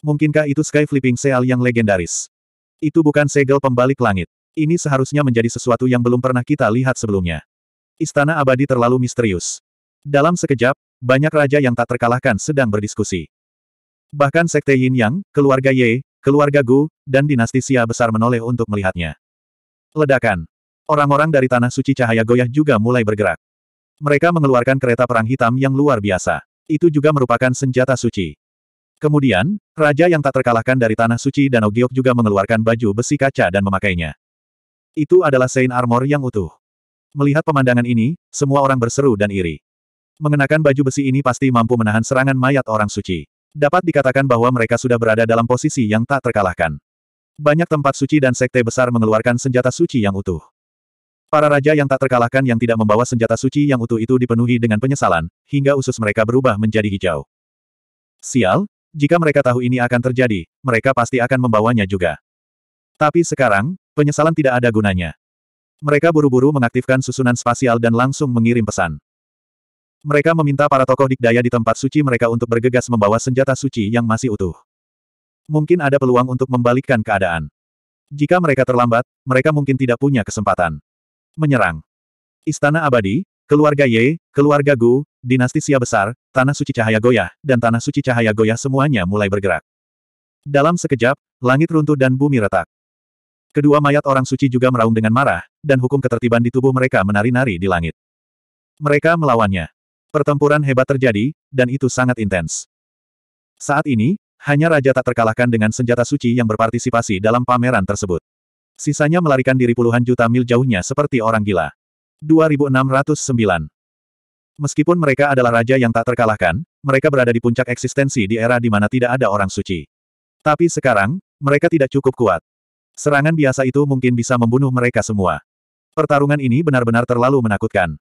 Mungkinkah itu Sky Flipping Seal yang legendaris? Itu bukan segel pembalik langit. Ini seharusnya menjadi sesuatu yang belum pernah kita lihat sebelumnya. Istana abadi terlalu misterius. Dalam sekejap, banyak raja yang tak terkalahkan sedang berdiskusi. Bahkan sekte Yin Yang, keluarga Ye, keluarga Gu, dan dinasti Xia besar menoleh untuk melihatnya. Ledakan. Orang-orang dari Tanah Suci Cahaya Goyah juga mulai bergerak. Mereka mengeluarkan kereta perang hitam yang luar biasa. Itu juga merupakan senjata suci. Kemudian, raja yang tak terkalahkan dari Tanah Suci Danau Giok juga mengeluarkan baju besi kaca dan memakainya. Itu adalah Saint Armor yang utuh. Melihat pemandangan ini, semua orang berseru dan iri. Mengenakan baju besi ini pasti mampu menahan serangan mayat orang suci. Dapat dikatakan bahwa mereka sudah berada dalam posisi yang tak terkalahkan. Banyak tempat suci dan sekte besar mengeluarkan senjata suci yang utuh. Para raja yang tak terkalahkan yang tidak membawa senjata suci yang utuh itu dipenuhi dengan penyesalan, hingga usus mereka berubah menjadi hijau. Sial, jika mereka tahu ini akan terjadi, mereka pasti akan membawanya juga. Tapi sekarang, penyesalan tidak ada gunanya. Mereka buru-buru mengaktifkan susunan spasial dan langsung mengirim pesan. Mereka meminta para tokoh dikdaya di tempat suci mereka untuk bergegas membawa senjata suci yang masih utuh. Mungkin ada peluang untuk membalikkan keadaan. Jika mereka terlambat, mereka mungkin tidak punya kesempatan. Menyerang. Istana abadi, Keluarga Ye, keluarga Gu, dinasti sia besar, Tanah Suci Cahaya Goyah, dan Tanah Suci Cahaya Goyah semuanya mulai bergerak. Dalam sekejap, langit runtuh dan bumi retak. Kedua mayat orang suci juga meraung dengan marah, dan hukum ketertiban di tubuh mereka menari-nari di langit. Mereka melawannya. Pertempuran hebat terjadi, dan itu sangat intens. Saat ini, hanya raja tak terkalahkan dengan senjata suci yang berpartisipasi dalam pameran tersebut. Sisanya melarikan diri puluhan juta mil jauhnya seperti orang gila. 2609. Meskipun mereka adalah raja yang tak terkalahkan, mereka berada di puncak eksistensi di era di mana tidak ada orang suci. Tapi sekarang, mereka tidak cukup kuat. Serangan biasa itu mungkin bisa membunuh mereka semua. Pertarungan ini benar-benar terlalu menakutkan.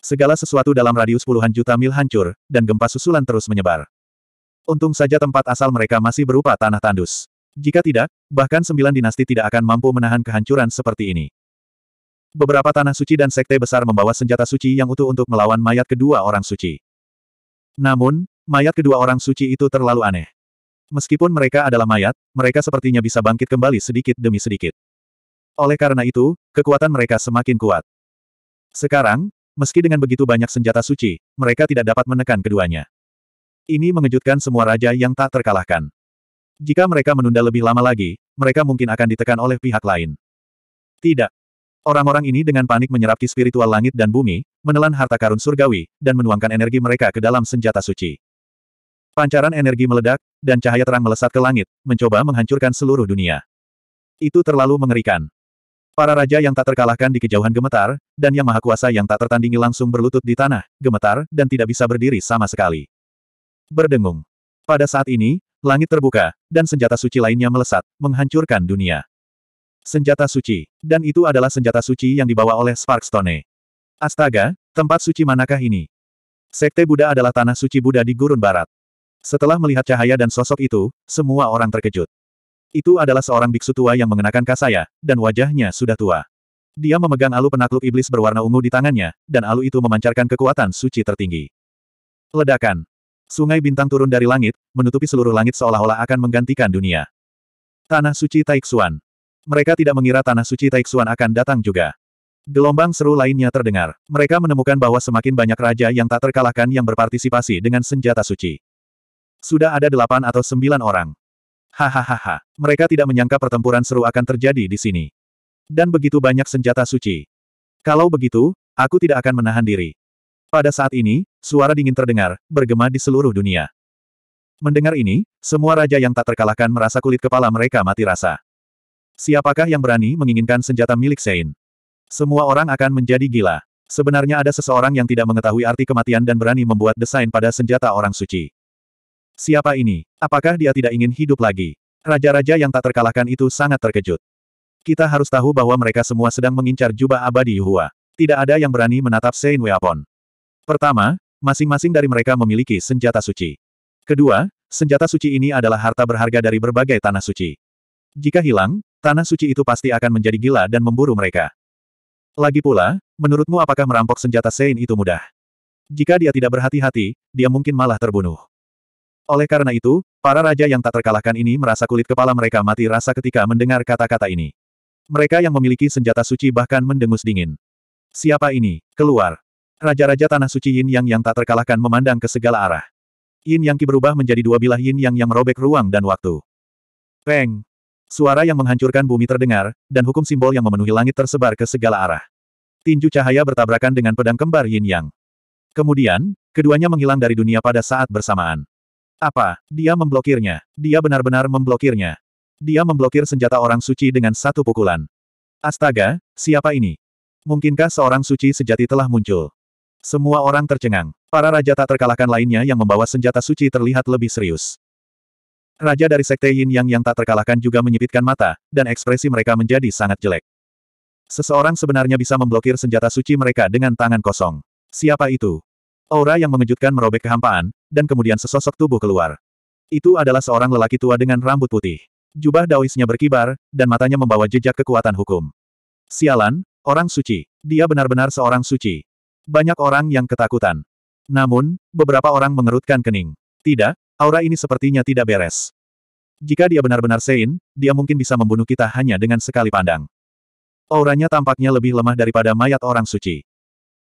Segala sesuatu dalam radius puluhan juta mil hancur, dan gempa susulan terus menyebar. Untung saja tempat asal mereka masih berupa tanah tandus. Jika tidak, bahkan sembilan dinasti tidak akan mampu menahan kehancuran seperti ini. Beberapa tanah suci dan sekte besar membawa senjata suci yang utuh untuk melawan mayat kedua orang suci. Namun, mayat kedua orang suci itu terlalu aneh. Meskipun mereka adalah mayat, mereka sepertinya bisa bangkit kembali sedikit demi sedikit. Oleh karena itu, kekuatan mereka semakin kuat. Sekarang, meski dengan begitu banyak senjata suci, mereka tidak dapat menekan keduanya. Ini mengejutkan semua raja yang tak terkalahkan. Jika mereka menunda lebih lama lagi, mereka mungkin akan ditekan oleh pihak lain. Tidak, Orang-orang ini dengan panik menyerap ki spiritual langit dan bumi, menelan harta karun surgawi, dan menuangkan energi mereka ke dalam senjata suci. Pancaran energi meledak, dan cahaya terang melesat ke langit, mencoba menghancurkan seluruh dunia. Itu terlalu mengerikan. Para raja yang tak terkalahkan di kejauhan gemetar, dan yang maha kuasa yang tak tertandingi langsung berlutut di tanah, gemetar, dan tidak bisa berdiri sama sekali. Berdengung. Pada saat ini, langit terbuka, dan senjata suci lainnya melesat, menghancurkan dunia. Senjata suci. Dan itu adalah senjata suci yang dibawa oleh Sparkstone. Astaga, tempat suci manakah ini? Sekte Buddha adalah tanah suci Buddha di Gurun Barat. Setelah melihat cahaya dan sosok itu, semua orang terkejut. Itu adalah seorang biksu tua yang mengenakan kasaya, dan wajahnya sudah tua. Dia memegang alu penakluk iblis berwarna ungu di tangannya, dan alu itu memancarkan kekuatan suci tertinggi. Ledakan. Sungai bintang turun dari langit, menutupi seluruh langit seolah-olah akan menggantikan dunia. Tanah suci Taixuan. Mereka tidak mengira Tanah Suci Taixuan akan datang juga. Gelombang seru lainnya terdengar. Mereka menemukan bahwa semakin banyak raja yang tak terkalahkan yang berpartisipasi dengan senjata suci. Sudah ada delapan atau sembilan orang. Hahaha, mereka tidak menyangka pertempuran seru akan terjadi di sini. Dan begitu banyak senjata suci. Kalau begitu, aku tidak akan menahan diri. Pada saat ini, suara dingin terdengar, bergema di seluruh dunia. Mendengar ini, semua raja yang tak terkalahkan merasa kulit kepala mereka mati rasa. Siapakah yang berani menginginkan senjata milik Sein? Semua orang akan menjadi gila. Sebenarnya ada seseorang yang tidak mengetahui arti kematian dan berani membuat desain pada senjata orang suci. Siapa ini? Apakah dia tidak ingin hidup lagi? Raja-raja yang tak terkalahkan itu sangat terkejut. Kita harus tahu bahwa mereka semua sedang mengincar jubah abadi Yuhua. Tidak ada yang berani menatap Sein Weapon. Pertama, masing-masing dari mereka memiliki senjata suci. Kedua, senjata suci ini adalah harta berharga dari berbagai tanah suci. Jika hilang, Tanah suci itu pasti akan menjadi gila dan memburu mereka. Lagi pula, menurutmu apakah merampok senjata Sein itu mudah? Jika dia tidak berhati-hati, dia mungkin malah terbunuh. Oleh karena itu, para raja yang tak terkalahkan ini merasa kulit kepala mereka mati rasa ketika mendengar kata-kata ini. Mereka yang memiliki senjata suci bahkan mendengus dingin. Siapa ini? Keluar. Raja-raja Tanah Suci Yin Yang yang tak terkalahkan memandang ke segala arah. Yin Yang Ki berubah menjadi dua bilah Yin Yang yang merobek ruang dan waktu. Peng! Suara yang menghancurkan bumi terdengar, dan hukum simbol yang memenuhi langit tersebar ke segala arah. Tinju cahaya bertabrakan dengan pedang kembar yin yang. Kemudian, keduanya menghilang dari dunia pada saat bersamaan. Apa? Dia memblokirnya. Dia benar-benar memblokirnya. Dia memblokir senjata orang suci dengan satu pukulan. Astaga, siapa ini? Mungkinkah seorang suci sejati telah muncul? Semua orang tercengang. Para raja tak terkalahkan lainnya yang membawa senjata suci terlihat lebih serius. Raja dari Sekte Yin Yang yang tak terkalahkan juga menyipitkan mata, dan ekspresi mereka menjadi sangat jelek. Seseorang sebenarnya bisa memblokir senjata suci mereka dengan tangan kosong. Siapa itu? Aura yang mengejutkan merobek kehampaan, dan kemudian sesosok tubuh keluar. Itu adalah seorang lelaki tua dengan rambut putih. Jubah daoisnya berkibar, dan matanya membawa jejak kekuatan hukum. Sialan, orang suci. Dia benar-benar seorang suci. Banyak orang yang ketakutan. Namun, beberapa orang mengerutkan kening. Tidak, Aura ini sepertinya tidak beres. Jika dia benar-benar Sein, dia mungkin bisa membunuh kita hanya dengan sekali pandang. Auranya tampaknya lebih lemah daripada mayat orang suci.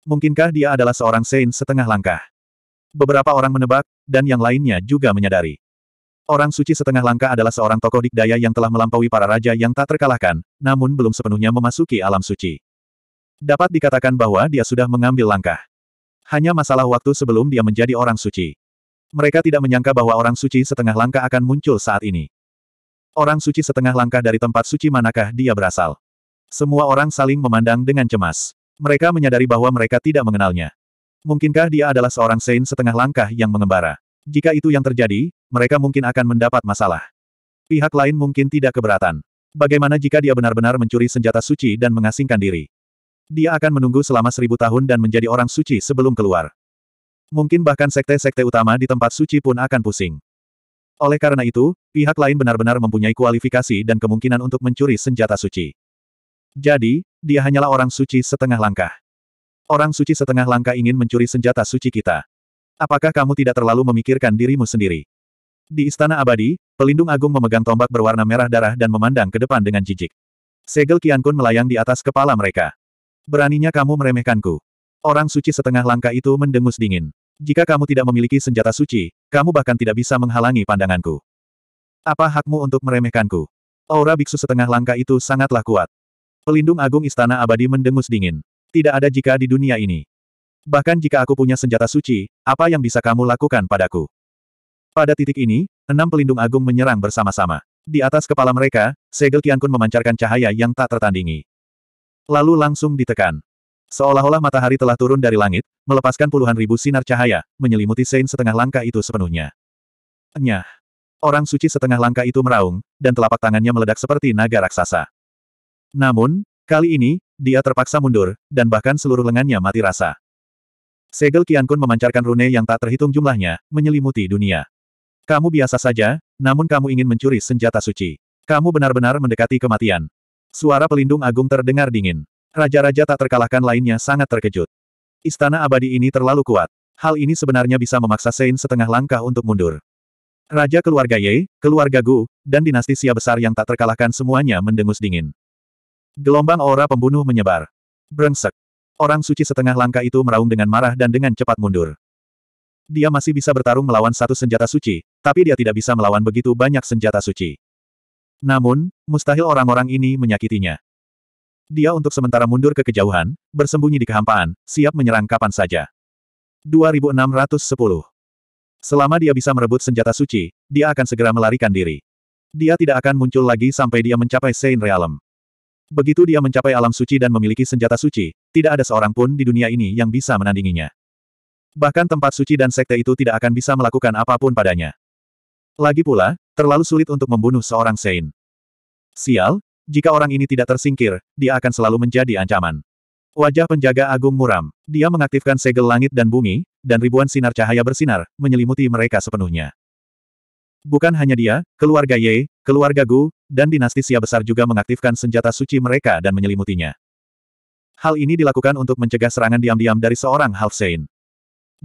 Mungkinkah dia adalah seorang Sein setengah langkah? Beberapa orang menebak, dan yang lainnya juga menyadari. Orang suci setengah langkah adalah seorang tokoh dikdaya yang telah melampaui para raja yang tak terkalahkan, namun belum sepenuhnya memasuki alam suci. Dapat dikatakan bahwa dia sudah mengambil langkah. Hanya masalah waktu sebelum dia menjadi orang suci. Mereka tidak menyangka bahwa orang suci setengah langkah akan muncul saat ini. Orang suci setengah langkah dari tempat suci manakah dia berasal. Semua orang saling memandang dengan cemas. Mereka menyadari bahwa mereka tidak mengenalnya. Mungkinkah dia adalah seorang Sein setengah langkah yang mengembara? Jika itu yang terjadi, mereka mungkin akan mendapat masalah. Pihak lain mungkin tidak keberatan. Bagaimana jika dia benar-benar mencuri senjata suci dan mengasingkan diri? Dia akan menunggu selama seribu tahun dan menjadi orang suci sebelum keluar. Mungkin bahkan sekte-sekte utama di tempat suci pun akan pusing. Oleh karena itu, pihak lain benar-benar mempunyai kualifikasi dan kemungkinan untuk mencuri senjata suci. Jadi, dia hanyalah orang suci setengah langkah. Orang suci setengah langkah ingin mencuri senjata suci kita. Apakah kamu tidak terlalu memikirkan dirimu sendiri? Di Istana Abadi, Pelindung Agung memegang tombak berwarna merah darah dan memandang ke depan dengan jijik. Segel Kun melayang di atas kepala mereka. Beraninya kamu meremehkanku. Orang suci setengah langkah itu mendengus dingin. Jika kamu tidak memiliki senjata suci, kamu bahkan tidak bisa menghalangi pandanganku. Apa hakmu untuk meremehkanku? Aura biksu setengah langkah itu sangatlah kuat. Pelindung agung istana abadi mendengus dingin. Tidak ada jika di dunia ini. Bahkan jika aku punya senjata suci, apa yang bisa kamu lakukan padaku? Pada titik ini, enam pelindung agung menyerang bersama-sama. Di atas kepala mereka, segel Tiankun memancarkan cahaya yang tak tertandingi. Lalu langsung ditekan. Seolah-olah matahari telah turun dari langit, melepaskan puluhan ribu sinar cahaya, menyelimuti Sein setengah langkah itu sepenuhnya. Nyah. Orang suci setengah langkah itu meraung, dan telapak tangannya meledak seperti naga raksasa. Namun, kali ini, dia terpaksa mundur, dan bahkan seluruh lengannya mati rasa. Segel Kian Kun memancarkan rune yang tak terhitung jumlahnya, menyelimuti dunia. Kamu biasa saja, namun kamu ingin mencuri senjata suci. Kamu benar-benar mendekati kematian. Suara pelindung agung terdengar dingin. Raja-raja tak terkalahkan lainnya sangat terkejut. Istana abadi ini terlalu kuat. Hal ini sebenarnya bisa memaksa Sein setengah langkah untuk mundur. Raja keluarga Ye, keluarga Gu, dan dinasti sia besar yang tak terkalahkan semuanya mendengus dingin. Gelombang aura pembunuh menyebar. Brengsek. Orang suci setengah langkah itu meraung dengan marah dan dengan cepat mundur. Dia masih bisa bertarung melawan satu senjata suci, tapi dia tidak bisa melawan begitu banyak senjata suci. Namun, mustahil orang-orang ini menyakitinya. Dia untuk sementara mundur ke kejauhan, bersembunyi di kehampaan, siap menyerang kapan saja. 2610. Selama dia bisa merebut senjata suci, dia akan segera melarikan diri. Dia tidak akan muncul lagi sampai dia mencapai Saint Realm. Begitu dia mencapai alam suci dan memiliki senjata suci, tidak ada seorang pun di dunia ini yang bisa menandinginya. Bahkan tempat suci dan sekte itu tidak akan bisa melakukan apapun padanya. Lagi pula, terlalu sulit untuk membunuh seorang Sein. Sial, jika orang ini tidak tersingkir, dia akan selalu menjadi ancaman. Wajah penjaga agung muram. Dia mengaktifkan segel langit dan bumi, dan ribuan sinar cahaya bersinar, menyelimuti mereka sepenuhnya. Bukan hanya dia, keluarga Ye, keluarga Gu, dan dinasti Xia besar juga mengaktifkan senjata suci mereka dan menyelimutinya. Hal ini dilakukan untuk mencegah serangan diam-diam dari seorang Halfsein.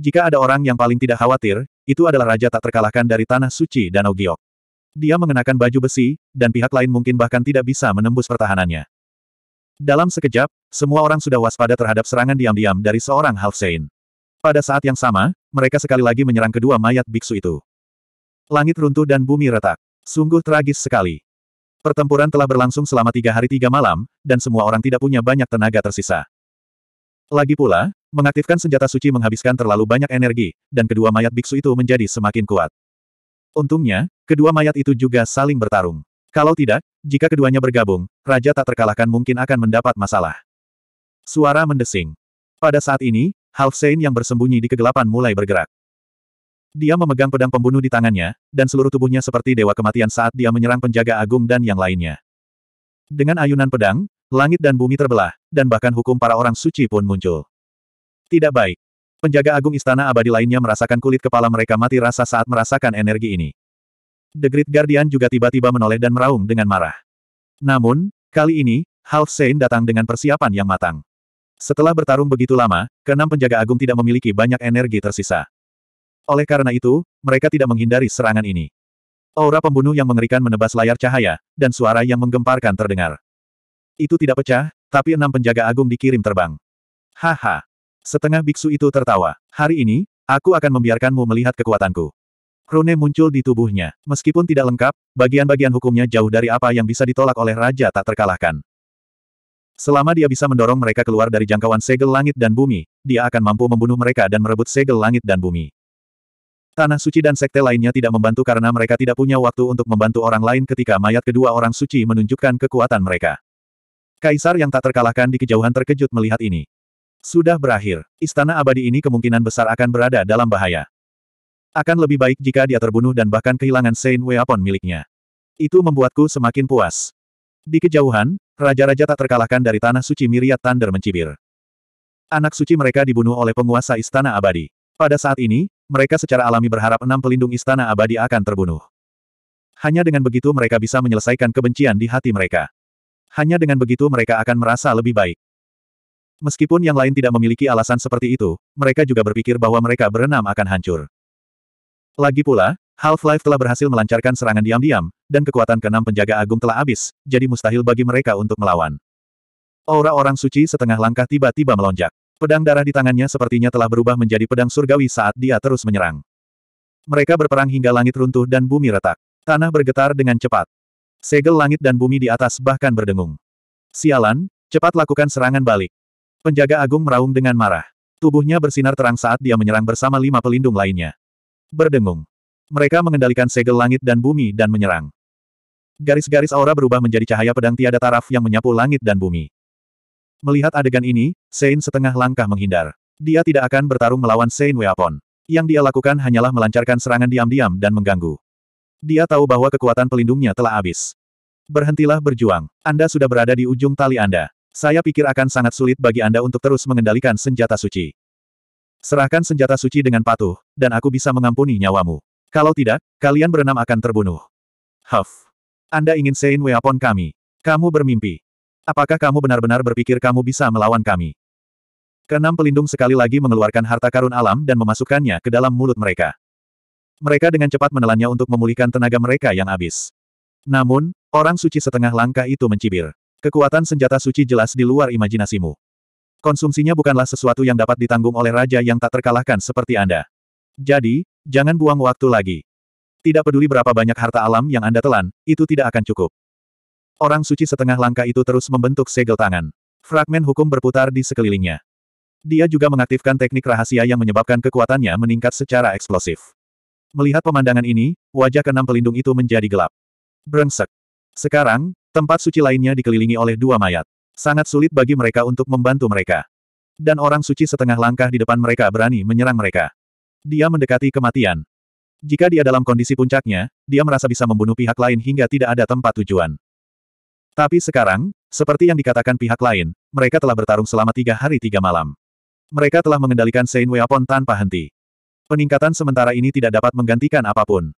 Jika ada orang yang paling tidak khawatir, itu adalah raja tak terkalahkan dari tanah suci Danau Giok. Dia mengenakan baju besi, dan pihak lain mungkin bahkan tidak bisa menembus pertahanannya. Dalam sekejap, semua orang sudah waspada terhadap serangan diam-diam dari seorang Half -sane. Pada saat yang sama, mereka sekali lagi menyerang kedua mayat biksu itu. Langit runtuh dan bumi retak. Sungguh tragis sekali. Pertempuran telah berlangsung selama tiga hari tiga malam, dan semua orang tidak punya banyak tenaga tersisa. Lagi pula, mengaktifkan senjata suci menghabiskan terlalu banyak energi, dan kedua mayat biksu itu menjadi semakin kuat. Untungnya, Kedua mayat itu juga saling bertarung. Kalau tidak, jika keduanya bergabung, raja tak terkalahkan mungkin akan mendapat masalah. Suara mendesing. Pada saat ini, Half Sein yang bersembunyi di kegelapan mulai bergerak. Dia memegang pedang pembunuh di tangannya, dan seluruh tubuhnya seperti dewa kematian saat dia menyerang penjaga agung dan yang lainnya. Dengan ayunan pedang, langit dan bumi terbelah, dan bahkan hukum para orang suci pun muncul. Tidak baik. Penjaga agung istana abadi lainnya merasakan kulit kepala mereka mati rasa saat merasakan energi ini. The Great Guardian juga tiba-tiba menoleh dan meraung dengan marah. Namun, kali ini, Half Saint datang dengan persiapan yang matang. Setelah bertarung begitu lama, keenam penjaga agung tidak memiliki banyak energi tersisa. Oleh karena itu, mereka tidak menghindari serangan ini. Aura pembunuh yang mengerikan menebas layar cahaya, dan suara yang menggemparkan terdengar. Itu tidak pecah, tapi enam penjaga agung dikirim terbang. Haha. Setengah biksu itu tertawa. Hari ini, aku akan membiarkanmu melihat kekuatanku. Rune muncul di tubuhnya. Meskipun tidak lengkap, bagian-bagian hukumnya jauh dari apa yang bisa ditolak oleh Raja tak terkalahkan. Selama dia bisa mendorong mereka keluar dari jangkauan segel langit dan bumi, dia akan mampu membunuh mereka dan merebut segel langit dan bumi. Tanah suci dan sekte lainnya tidak membantu karena mereka tidak punya waktu untuk membantu orang lain ketika mayat kedua orang suci menunjukkan kekuatan mereka. Kaisar yang tak terkalahkan di kejauhan terkejut melihat ini. Sudah berakhir, istana abadi ini kemungkinan besar akan berada dalam bahaya. Akan lebih baik jika dia terbunuh dan bahkan kehilangan Saint Weapon miliknya. Itu membuatku semakin puas. Di kejauhan, raja-raja tak terkalahkan dari tanah suci Miriat Thunder mencibir. Anak suci mereka dibunuh oleh penguasa istana abadi. Pada saat ini, mereka secara alami berharap enam pelindung istana abadi akan terbunuh. Hanya dengan begitu mereka bisa menyelesaikan kebencian di hati mereka. Hanya dengan begitu mereka akan merasa lebih baik. Meskipun yang lain tidak memiliki alasan seperti itu, mereka juga berpikir bahwa mereka berenam akan hancur. Lagi pula, Half-Life telah berhasil melancarkan serangan diam-diam, dan kekuatan keenam penjaga agung telah habis, jadi mustahil bagi mereka untuk melawan. Aura orang suci setengah langkah tiba-tiba melonjak. Pedang darah di tangannya sepertinya telah berubah menjadi pedang surgawi saat dia terus menyerang. Mereka berperang hingga langit runtuh dan bumi retak. Tanah bergetar dengan cepat. Segel langit dan bumi di atas bahkan berdengung. Sialan, cepat lakukan serangan balik. Penjaga agung meraung dengan marah. Tubuhnya bersinar terang saat dia menyerang bersama lima pelindung lainnya. Berdengung. Mereka mengendalikan segel langit dan bumi dan menyerang. Garis-garis aura berubah menjadi cahaya pedang tiada taraf yang menyapu langit dan bumi. Melihat adegan ini, Sein setengah langkah menghindar. Dia tidak akan bertarung melawan Sein Weapon. Yang dia lakukan hanyalah melancarkan serangan diam-diam dan mengganggu. Dia tahu bahwa kekuatan pelindungnya telah habis. Berhentilah berjuang. Anda sudah berada di ujung tali Anda. Saya pikir akan sangat sulit bagi Anda untuk terus mengendalikan senjata suci. Serahkan senjata suci dengan patuh, dan aku bisa mengampuni nyawamu. Kalau tidak, kalian berenam akan terbunuh. Huff. Anda ingin sein weapon kami. Kamu bermimpi. Apakah kamu benar-benar berpikir kamu bisa melawan kami? Kenam pelindung sekali lagi mengeluarkan harta karun alam dan memasukkannya ke dalam mulut mereka. Mereka dengan cepat menelannya untuk memulihkan tenaga mereka yang habis. Namun, orang suci setengah langkah itu mencibir. Kekuatan senjata suci jelas di luar imajinasimu. Konsumsinya bukanlah sesuatu yang dapat ditanggung oleh raja yang tak terkalahkan seperti Anda. Jadi, jangan buang waktu lagi. Tidak peduli berapa banyak harta alam yang Anda telan, itu tidak akan cukup. Orang suci setengah langkah itu terus membentuk segel tangan. Fragmen hukum berputar di sekelilingnya. Dia juga mengaktifkan teknik rahasia yang menyebabkan kekuatannya meningkat secara eksplosif. Melihat pemandangan ini, wajah keenam pelindung itu menjadi gelap. Brengsek. Sekarang, tempat suci lainnya dikelilingi oleh dua mayat. Sangat sulit bagi mereka untuk membantu mereka. Dan orang suci setengah langkah di depan mereka berani menyerang mereka. Dia mendekati kematian. Jika dia dalam kondisi puncaknya, dia merasa bisa membunuh pihak lain hingga tidak ada tempat tujuan. Tapi sekarang, seperti yang dikatakan pihak lain, mereka telah bertarung selama tiga hari tiga malam. Mereka telah mengendalikan Saint Weapon tanpa henti. Peningkatan sementara ini tidak dapat menggantikan apapun.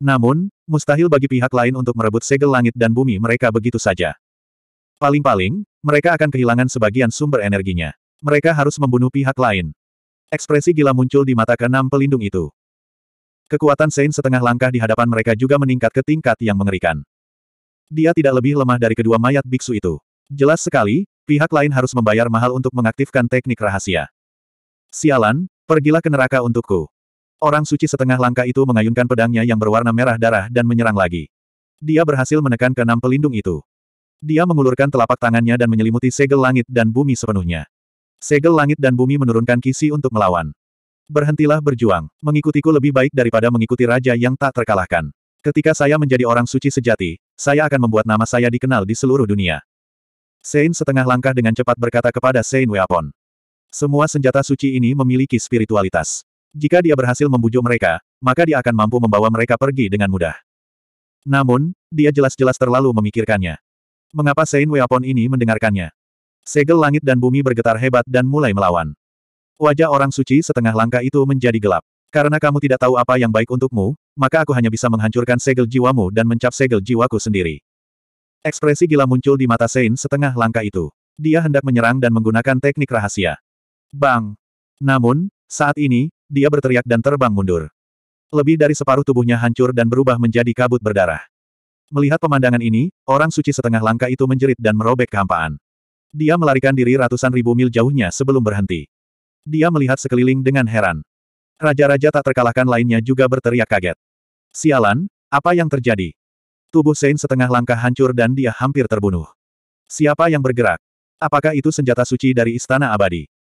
Namun, mustahil bagi pihak lain untuk merebut segel langit dan bumi mereka begitu saja. Paling-paling, mereka akan kehilangan sebagian sumber energinya. Mereka harus membunuh pihak lain. Ekspresi gila muncul di mata keenam pelindung itu. Kekuatan Sein setengah langkah di hadapan mereka juga meningkat ke tingkat yang mengerikan. Dia tidak lebih lemah dari kedua mayat biksu itu. Jelas sekali, pihak lain harus membayar mahal untuk mengaktifkan teknik rahasia. Sialan, pergilah ke neraka untukku. Orang suci setengah langkah itu mengayunkan pedangnya yang berwarna merah darah dan menyerang lagi. Dia berhasil menekan keenam pelindung itu. Dia mengulurkan telapak tangannya dan menyelimuti segel langit dan bumi sepenuhnya. Segel langit dan bumi menurunkan kisi untuk melawan. Berhentilah berjuang, mengikutiku lebih baik daripada mengikuti raja yang tak terkalahkan. Ketika saya menjadi orang suci sejati, saya akan membuat nama saya dikenal di seluruh dunia. Sein setengah langkah dengan cepat berkata kepada Sein Weapon. Semua senjata suci ini memiliki spiritualitas. Jika dia berhasil membujuk mereka, maka dia akan mampu membawa mereka pergi dengan mudah. Namun, dia jelas-jelas terlalu memikirkannya. Mengapa Sein Weapon ini mendengarkannya? Segel langit dan bumi bergetar hebat dan mulai melawan. Wajah orang suci setengah langkah itu menjadi gelap. Karena kamu tidak tahu apa yang baik untukmu, maka aku hanya bisa menghancurkan segel jiwamu dan mencap segel jiwaku sendiri. Ekspresi gila muncul di mata Sein setengah langkah itu. Dia hendak menyerang dan menggunakan teknik rahasia. Bang! Namun, saat ini, dia berteriak dan terbang mundur. Lebih dari separuh tubuhnya hancur dan berubah menjadi kabut berdarah. Melihat pemandangan ini, orang suci setengah langkah itu menjerit dan merobek kehampaan. Dia melarikan diri ratusan ribu mil jauhnya sebelum berhenti. Dia melihat sekeliling dengan heran. Raja-raja tak terkalahkan lainnya juga berteriak kaget. Sialan, apa yang terjadi? Tubuh Sein setengah langkah hancur dan dia hampir terbunuh. Siapa yang bergerak? Apakah itu senjata suci dari Istana Abadi?